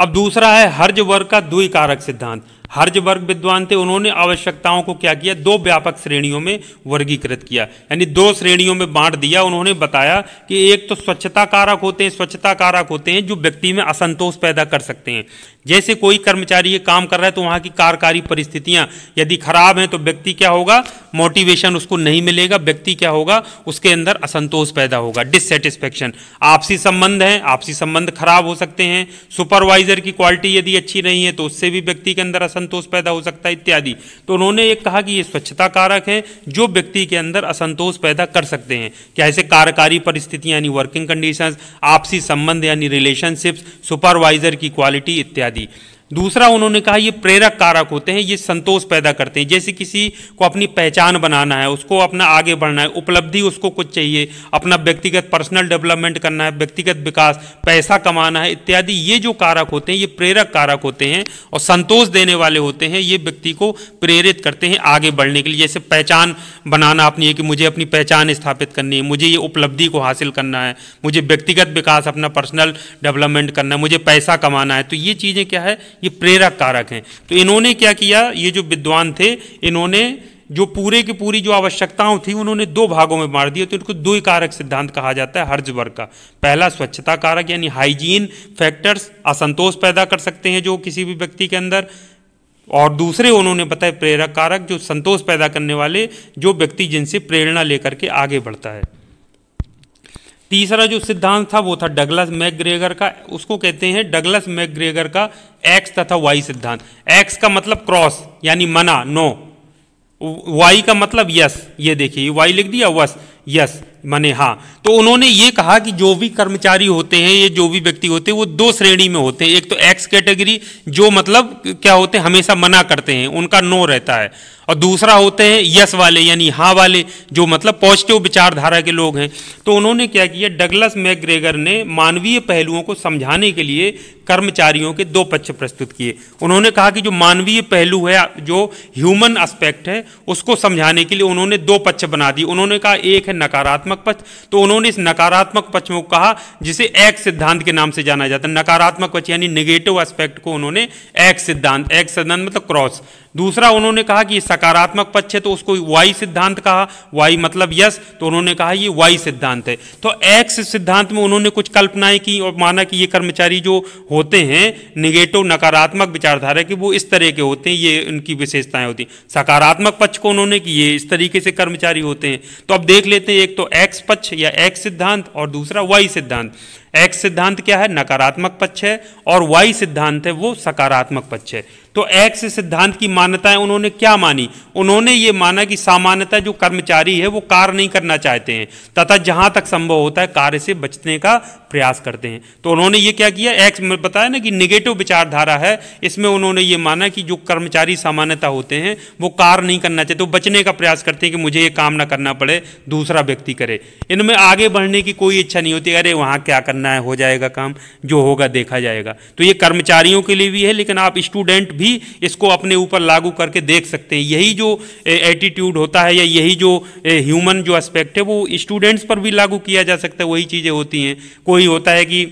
अब दूसरा है हर्ज वर्ग का द्विकारक सिद्धांत हर्ज वर्ग विद्वान थे उन्होंने आवश्यकताओं को क्या किया दो व्यापक श्रेणियों में वर्गीकृत किया यानी दो श्रेणियों में बांट दिया उन्होंने बताया कि एक तो स्वच्छता कारक होते हैं स्वच्छता कारक होते हैं जो व्यक्ति में असंतोष पैदा कर सकते हैं जैसे कोई कर्मचारी ये काम कर रहा है तो वहाँ की कार्यकारी परिस्थितियाँ यदि खराब हैं तो व्यक्ति क्या होगा मोटिवेशन उसको नहीं मिलेगा व्यक्ति क्या होगा उसके अंदर असंतोष पैदा होगा डिससेटिस्फेक्शन आपसी संबंध है आपसी संबंध खराब हो सकते हैं सुपरवाइजर की क्वालिटी यदि अच्छी नहीं है तो उससे भी व्यक्ति के अंदर असंत असंतोष पैदा हो सकता है इत्यादि तो उन्होंने ये कहा कि ये स्वच्छता कारक है जो व्यक्ति के अंदर असंतोष पैदा कर सकते हैं क्या ऐसे कार्यकारी परिस्थितियां यानी वर्किंग कंडीशंस आपसी संबंध यानी रिलेशनशिप्स सुपरवाइजर की क्वालिटी इत्यादि दूसरा उन्होंने कहा ये प्रेरक कारक होते हैं ये संतोष पैदा करते हैं जैसे किसी को अपनी पहचान बनाना है उसको अपना आगे बढ़ना है उपलब्धि उसको कुछ चाहिए अपना व्यक्तिगत पर्सनल डेवलपमेंट करना है व्यक्तिगत विकास पैसा कमाना है इत्यादि ये जो कारक होते हैं ये प्रेरक कारक होते हैं और संतोष देने वाले होते हैं ये व्यक्ति को प्रेरित करते हैं आगे बढ़ने के लिए जैसे पहचान बनाना अपनी है कि मुझे अपनी पहचान स्थापित करनी है मुझे ये उपलब्धि को हासिल करना है मुझे व्यक्तिगत विकास अपना पर्सनल डेवलपमेंट करना है मुझे पैसा कमाना है तो ये चीज़ें क्या है ये प्रेरक कारक हैं तो इन्होंने क्या किया ये जो विद्वान थे इन्होंने जो पूरे की पूरी जो आवश्यकताओं थी उन्होंने दो भागों में मार दिया तो इनको दो कारक सिद्धांत कहा जाता है हर्ज वर्ग का पहला स्वच्छता कारक यानी हाइजीन फैक्टर्स असंतोष पैदा कर सकते हैं जो किसी भी व्यक्ति के अंदर और दूसरे उन्होंने बताया प्रेरक कारक जो संतोष पैदा करने वाले जो व्यक्ति जिनसे प्रेरणा लेकर के आगे बढ़ता है तीसरा जो सिद्धांत था वो था डगलस मैकग्रेगर का उसको कहते हैं डगलस मैकग्रेगर का एक्स तथा वाई सिद्धांत एक्स का मतलब क्रॉस यानी मना नो वाई का मतलब यस ये देखिए वाई लिख दिया वस यस माने हाँ तो उन्होंने ये कहा कि जो भी कर्मचारी होते हैं ये जो भी व्यक्ति होते हैं वो दो श्रेणी में होते हैं एक तो एक्स कैटेगरी जो मतलब क्या होते हैं हमेशा मना करते हैं उनका नो रहता है और दूसरा होते हैं यस वाले यानी हाँ वाले जो मतलब पॉजिटिव विचारधारा के लोग हैं तो उन्होंने क्या किया डगलस मैग्रेगर ने मानवीय पहलुओं को समझाने के लिए कर्मचारियों के दो पक्ष प्रस्तुत किए उन्होंने कहा कि जो मानवीय पहलू है जो ह्यूमन एस्पेक्ट है उसको समझाने के लिए उन्होंने दो पक्ष बना दिए उन्होंने कहा एक है नकारात्मक पक्ष तो उन्होंने इस नकारात्मक पक्ष को कहा जिसे एक सिद्धांत के नाम से जाना जाता है नकारात्मक पक्ष यानी निगेटिव एस्पेक्ट को उन्होंने एक सिद्धांत एक सिद्धांत मतलब क्रॉस दूसरा उन्होंने कहा कि सकारात्मक पक्ष है तो उसको वाई सिद्धांत कहा वाई मतलब यस तो उन्होंने कहा ये वाई सिद्धांत है तो एक्स सिद्धांत में उन्होंने कुछ कल्पनाएं की और माना कि ये कर्मचारी जो होते हैं निगेटिव नकारात्मक विचारधारा के वो इस तरह के होते हैं ये उनकी विशेषताएं होती हैं सकारात्मक पक्ष को उन्होंने कि ये इस तरीके से कर्मचारी होते हैं तो अब देख लेते हैं एक तो एक्स पक्ष या एक्स सिद्धांत और दूसरा वाई सिद्धांत एक्स सिद्धांत क्या है नकारात्मक पक्ष है और वाई सिद्धांत है वो सकारात्मक पक्ष है तो एक्स सिद्धांत की मान्यताएं उन्होंने क्या मानी उन्होंने ये माना कि सामान्यतः जो कर्मचारी है वो कार्य नहीं करना चाहते हैं तथा जहां तक संभव होता है कार्य से बचने का प्रयास करते हैं तो उन्होंने ये क्या किया एक्स बताया ना कि निगेटिव विचारधारा है इसमें उन्होंने ये माना कि जो कर्मचारी सामान्यता होते हैं वो कार्य नहीं करना चाहते वो तो बचने का प्रयास करते हैं कि मुझे ये काम ना करना पड़े दूसरा व्यक्ति करे इनमें आगे बढ़ने की कोई इच्छा नहीं होती अरे वहाँ क्या करना है हो जाएगा काम जो होगा देखा जाएगा तो ये कर्मचारियों के लिए भी है लेकिन आप स्टूडेंट भी भी इसको अपने ऊपर लागू करके देख सकते हैं यही जो एटीट्यूड होता है या यही जो ह्यूमन जो एस्पेक्ट है वो स्टूडेंट्स पर भी लागू किया जा सकता है वही चीज़ें होती हैं कोई होता है कि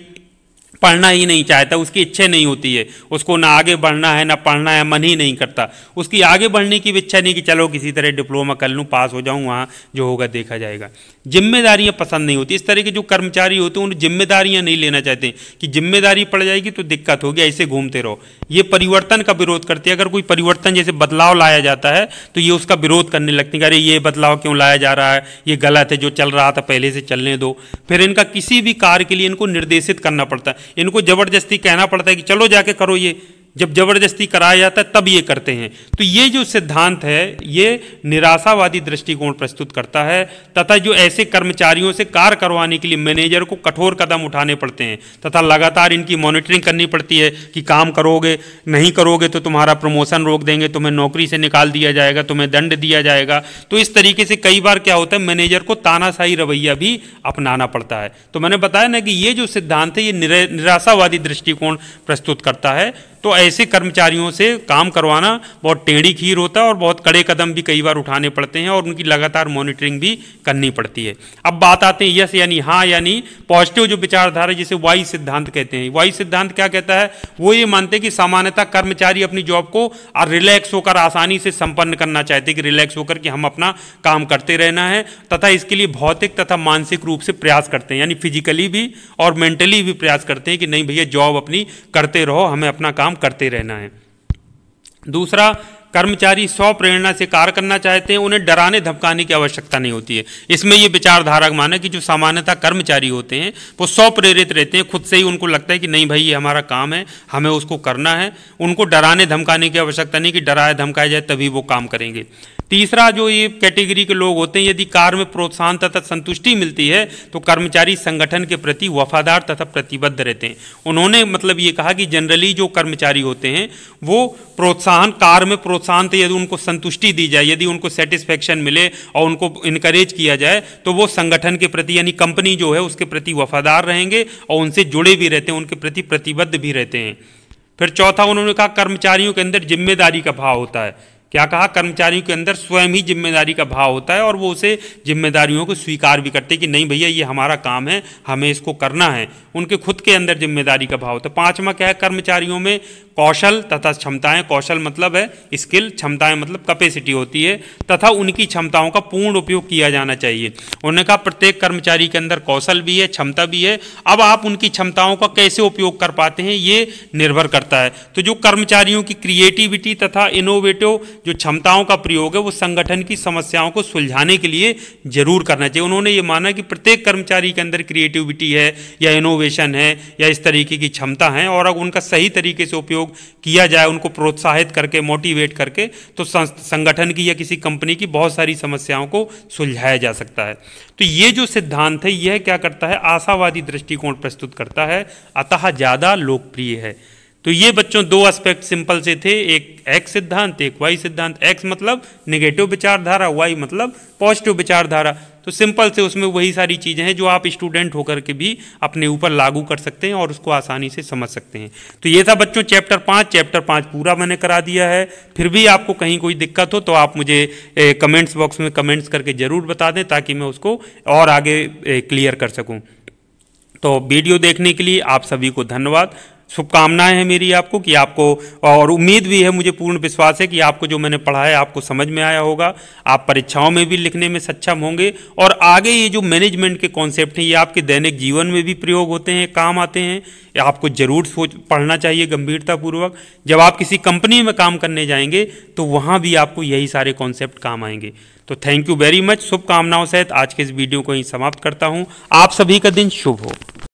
पढ़ना ही नहीं चाहता उसकी इच्छा नहीं होती है उसको ना आगे बढ़ना है ना पढ़ना है मन ही नहीं करता उसकी आगे बढ़ने की इच्छा नहीं कि चलो किसी तरह डिप्लोमा कर लूँ पास हो जाऊँ वहाँ जो होगा देखा जाएगा जिम्मेदारियाँ पसंद नहीं होती इस तरह के जो कर्मचारी होते हैं उन जिम्मेदारियाँ नहीं लेना चाहते कि जिम्मेदारी पड़ जाएगी तो दिक्कत होगी ऐसे घूमते रहो ये परिवर्तन का विरोध करते हैं अगर कोई परिवर्तन जैसे बदलाव लाया जाता है तो ये उसका विरोध करने लगते हैं अरे ये बदलाव क्यों लाया जा रहा है ये गलत है जो चल रहा था पहले से चलने दो फिर इनका किसी भी कार्य के लिए इनको निर्देशित करना पड़ता है इनको ज़बरदस्ती कहना पड़ता है कि चलो जाके करो ये जब जबरदस्ती कराया जाता है तब ये करते हैं तो ये जो सिद्धांत है ये निराशावादी दृष्टिकोण प्रस्तुत करता है तथा जो ऐसे कर्मचारियों से कार्य करवाने के लिए मैनेजर को कठोर कदम उठाने पड़ते हैं तथा लगातार इनकी मॉनिटरिंग करनी पड़ती है कि काम करोगे नहीं करोगे तो तुम्हारा प्रमोशन रोक देंगे तुम्हें नौकरी से निकाल दिया जाएगा तुम्हें दंड दिया जाएगा तो इस तरीके से कई बार क्या होता है मैनेजर को तानाशाही रवैया भी अपनाना पड़ता है तो मैंने बताया ना कि ये जो सिद्धांत है ये निराशावादी दृष्टिकोण प्रस्तुत करता है तो ऐसे कर्मचारियों से काम करवाना बहुत टेढ़ी खीर होता है और बहुत कड़े कदम भी कई बार उठाने पड़ते हैं और उनकी लगातार मॉनिटरिंग भी करनी पड़ती है अब बात आते हैं यस यानी हाँ यानी पॉजिटिव जो विचारधारा जिसे वाई सिद्धांत कहते हैं वाई सिद्धांत क्या कहता है वो ये मानते हैं कि सामान्यतः कर्मचारी अपनी जॉब को रिलैक्स होकर आसानी से संपन्न करना चाहते हैं कि रिलैक्स होकर के हम अपना काम करते रहना है तथा इसके लिए भौतिक तथा मानसिक रूप से प्रयास करते हैं यानी फिजिकली भी और मेंटली भी प्रयास करते हैं कि नहीं भैया जॉब अपनी करते रहो हमें अपना काम काम करते रहना है दूसरा कर्मचारी स्व प्रेरणा से कार्य करना चाहते हैं उन्हें डराने धमकाने की आवश्यकता नहीं होती है इसमें ये विचारधारा माना कि जो सामान्यतः कर्मचारी होते हैं वो स्व प्रेरित रहते हैं खुद से ही उनको लगता है कि नहीं भाई ये हमारा काम है हमें उसको करना है उनको डराने धमकाने की आवश्यकता नहीं कि डराया धमकाया जाए तभी वो काम करेंगे तीसरा जो ये कैटेगरी के लोग होते हैं यदि कार्य में प्रोत्साहन तथा संतुष्टि मिलती है तो कर्मचारी संगठन के प्रति वफादार तथा प्रतिबद्ध रहते हैं उन्होंने मतलब ये कहा कि जनरली जो कर्मचारी होते हैं वो प्रोत्साहन कार्य में प्रोत्साहन प्रोत्साहन यदि उनको संतुष्टि दी जाए यदि उनको सेटिस्फेक्शन मिले और उनको इनकरेज किया जाए तो वो संगठन के प्रति यानी कंपनी जो है उसके प्रति वफादार रहेंगे और उनसे जुड़े भी रहते हैं उनके प्रति प्रतिबद्ध भी रहते हैं फिर चौथा उन्होंने कहा कर्मचारियों के अंदर जिम्मेदारी का भाव होता है क्या कहा कर्मचारियों के अंदर स्वयं ही जिम्मेदारी का भाव होता है और वो उसे जिम्मेदारियों को स्वीकार भी करते कि नहीं भैया ये हमारा काम है हमें इसको करना है उनके खुद के अंदर जिम्मेदारी का भाव होता है पाँचवा क्या है कर्मचारियों में कौशल तथा क्षमताएं कौशल मतलब है स्किल क्षमताएं मतलब कैपेसिटी होती है तथा उनकी क्षमताओं का पूर्ण उपयोग किया जाना चाहिए उन्होंने कहा प्रत्येक कर्मचारी के अंदर कौशल भी है क्षमता भी है अब आप उनकी क्षमताओं का कैसे उपयोग कर पाते हैं ये निर्भर करता है तो जो कर्मचारियों की क्रिएटिविटी तथा इनोवेटिव जो क्षमताओं का प्रयोग है वो संगठन की समस्याओं को सुलझाने के लिए जरूर करना चाहिए उन्होंने ये माना कि प्रत्येक कर्मचारी के अंदर क्रिएटिविटी है या इनोवेशन है या इस तरीके की क्षमता है और अब उनका सही तरीके से उपयोग उपयोग किया जाए उनको प्रोत्साहित करके मोटिवेट करके तो संगठन की या किसी कंपनी की बहुत सारी समस्याओं को सुलझाया जा सकता है तो ये जो सिद्धांत है यह क्या करता है आशावादी दृष्टिकोण प्रस्तुत करता है अतः ज़्यादा लोकप्रिय है तो ये बच्चों दो एस्पेक्ट सिंपल से थे एक एक्स सिद्धांत एक वाई सिद्धांत एक्स मतलब निगेटिव विचारधारा वाई मतलब पॉजिटिव विचारधारा तो सिंपल से उसमें वही सारी चीज़ें हैं जो आप स्टूडेंट होकर के भी अपने ऊपर लागू कर सकते हैं और उसको आसानी से समझ सकते हैं तो ये था बच्चों चैप्टर पाँच चैप्टर पाँच पूरा मैंने करा दिया है फिर भी आपको कहीं कोई दिक्कत हो तो आप मुझे ए, कमेंट्स बॉक्स में कमेंट्स करके ज़रूर बता दें ताकि मैं उसको और आगे ए, क्लियर कर सकूँ तो वीडियो देखने के लिए आप सभी को धन्यवाद शुभकामनाएं हैं मेरी आपको कि आपको और उम्मीद भी है मुझे पूर्ण विश्वास है कि आपको जो मैंने पढ़ा है आपको समझ में आया होगा आप परीक्षाओं में भी लिखने में सक्षम होंगे और आगे ये जो मैनेजमेंट के कॉन्सेप्ट हैं ये आपके दैनिक जीवन में भी प्रयोग होते हैं काम आते हैं आपको जरूर सोच पढ़ना चाहिए गंभीरतापूर्वक जब आप किसी कंपनी में काम करने जाएंगे तो वहाँ भी आपको यही सारे कॉन्सेप्ट काम आएंगे तो थैंक यू वेरी मच शुभकामनाओं सहित आज के इस वीडियो को ही समाप्त करता हूँ आप सभी का दिन शुभ हो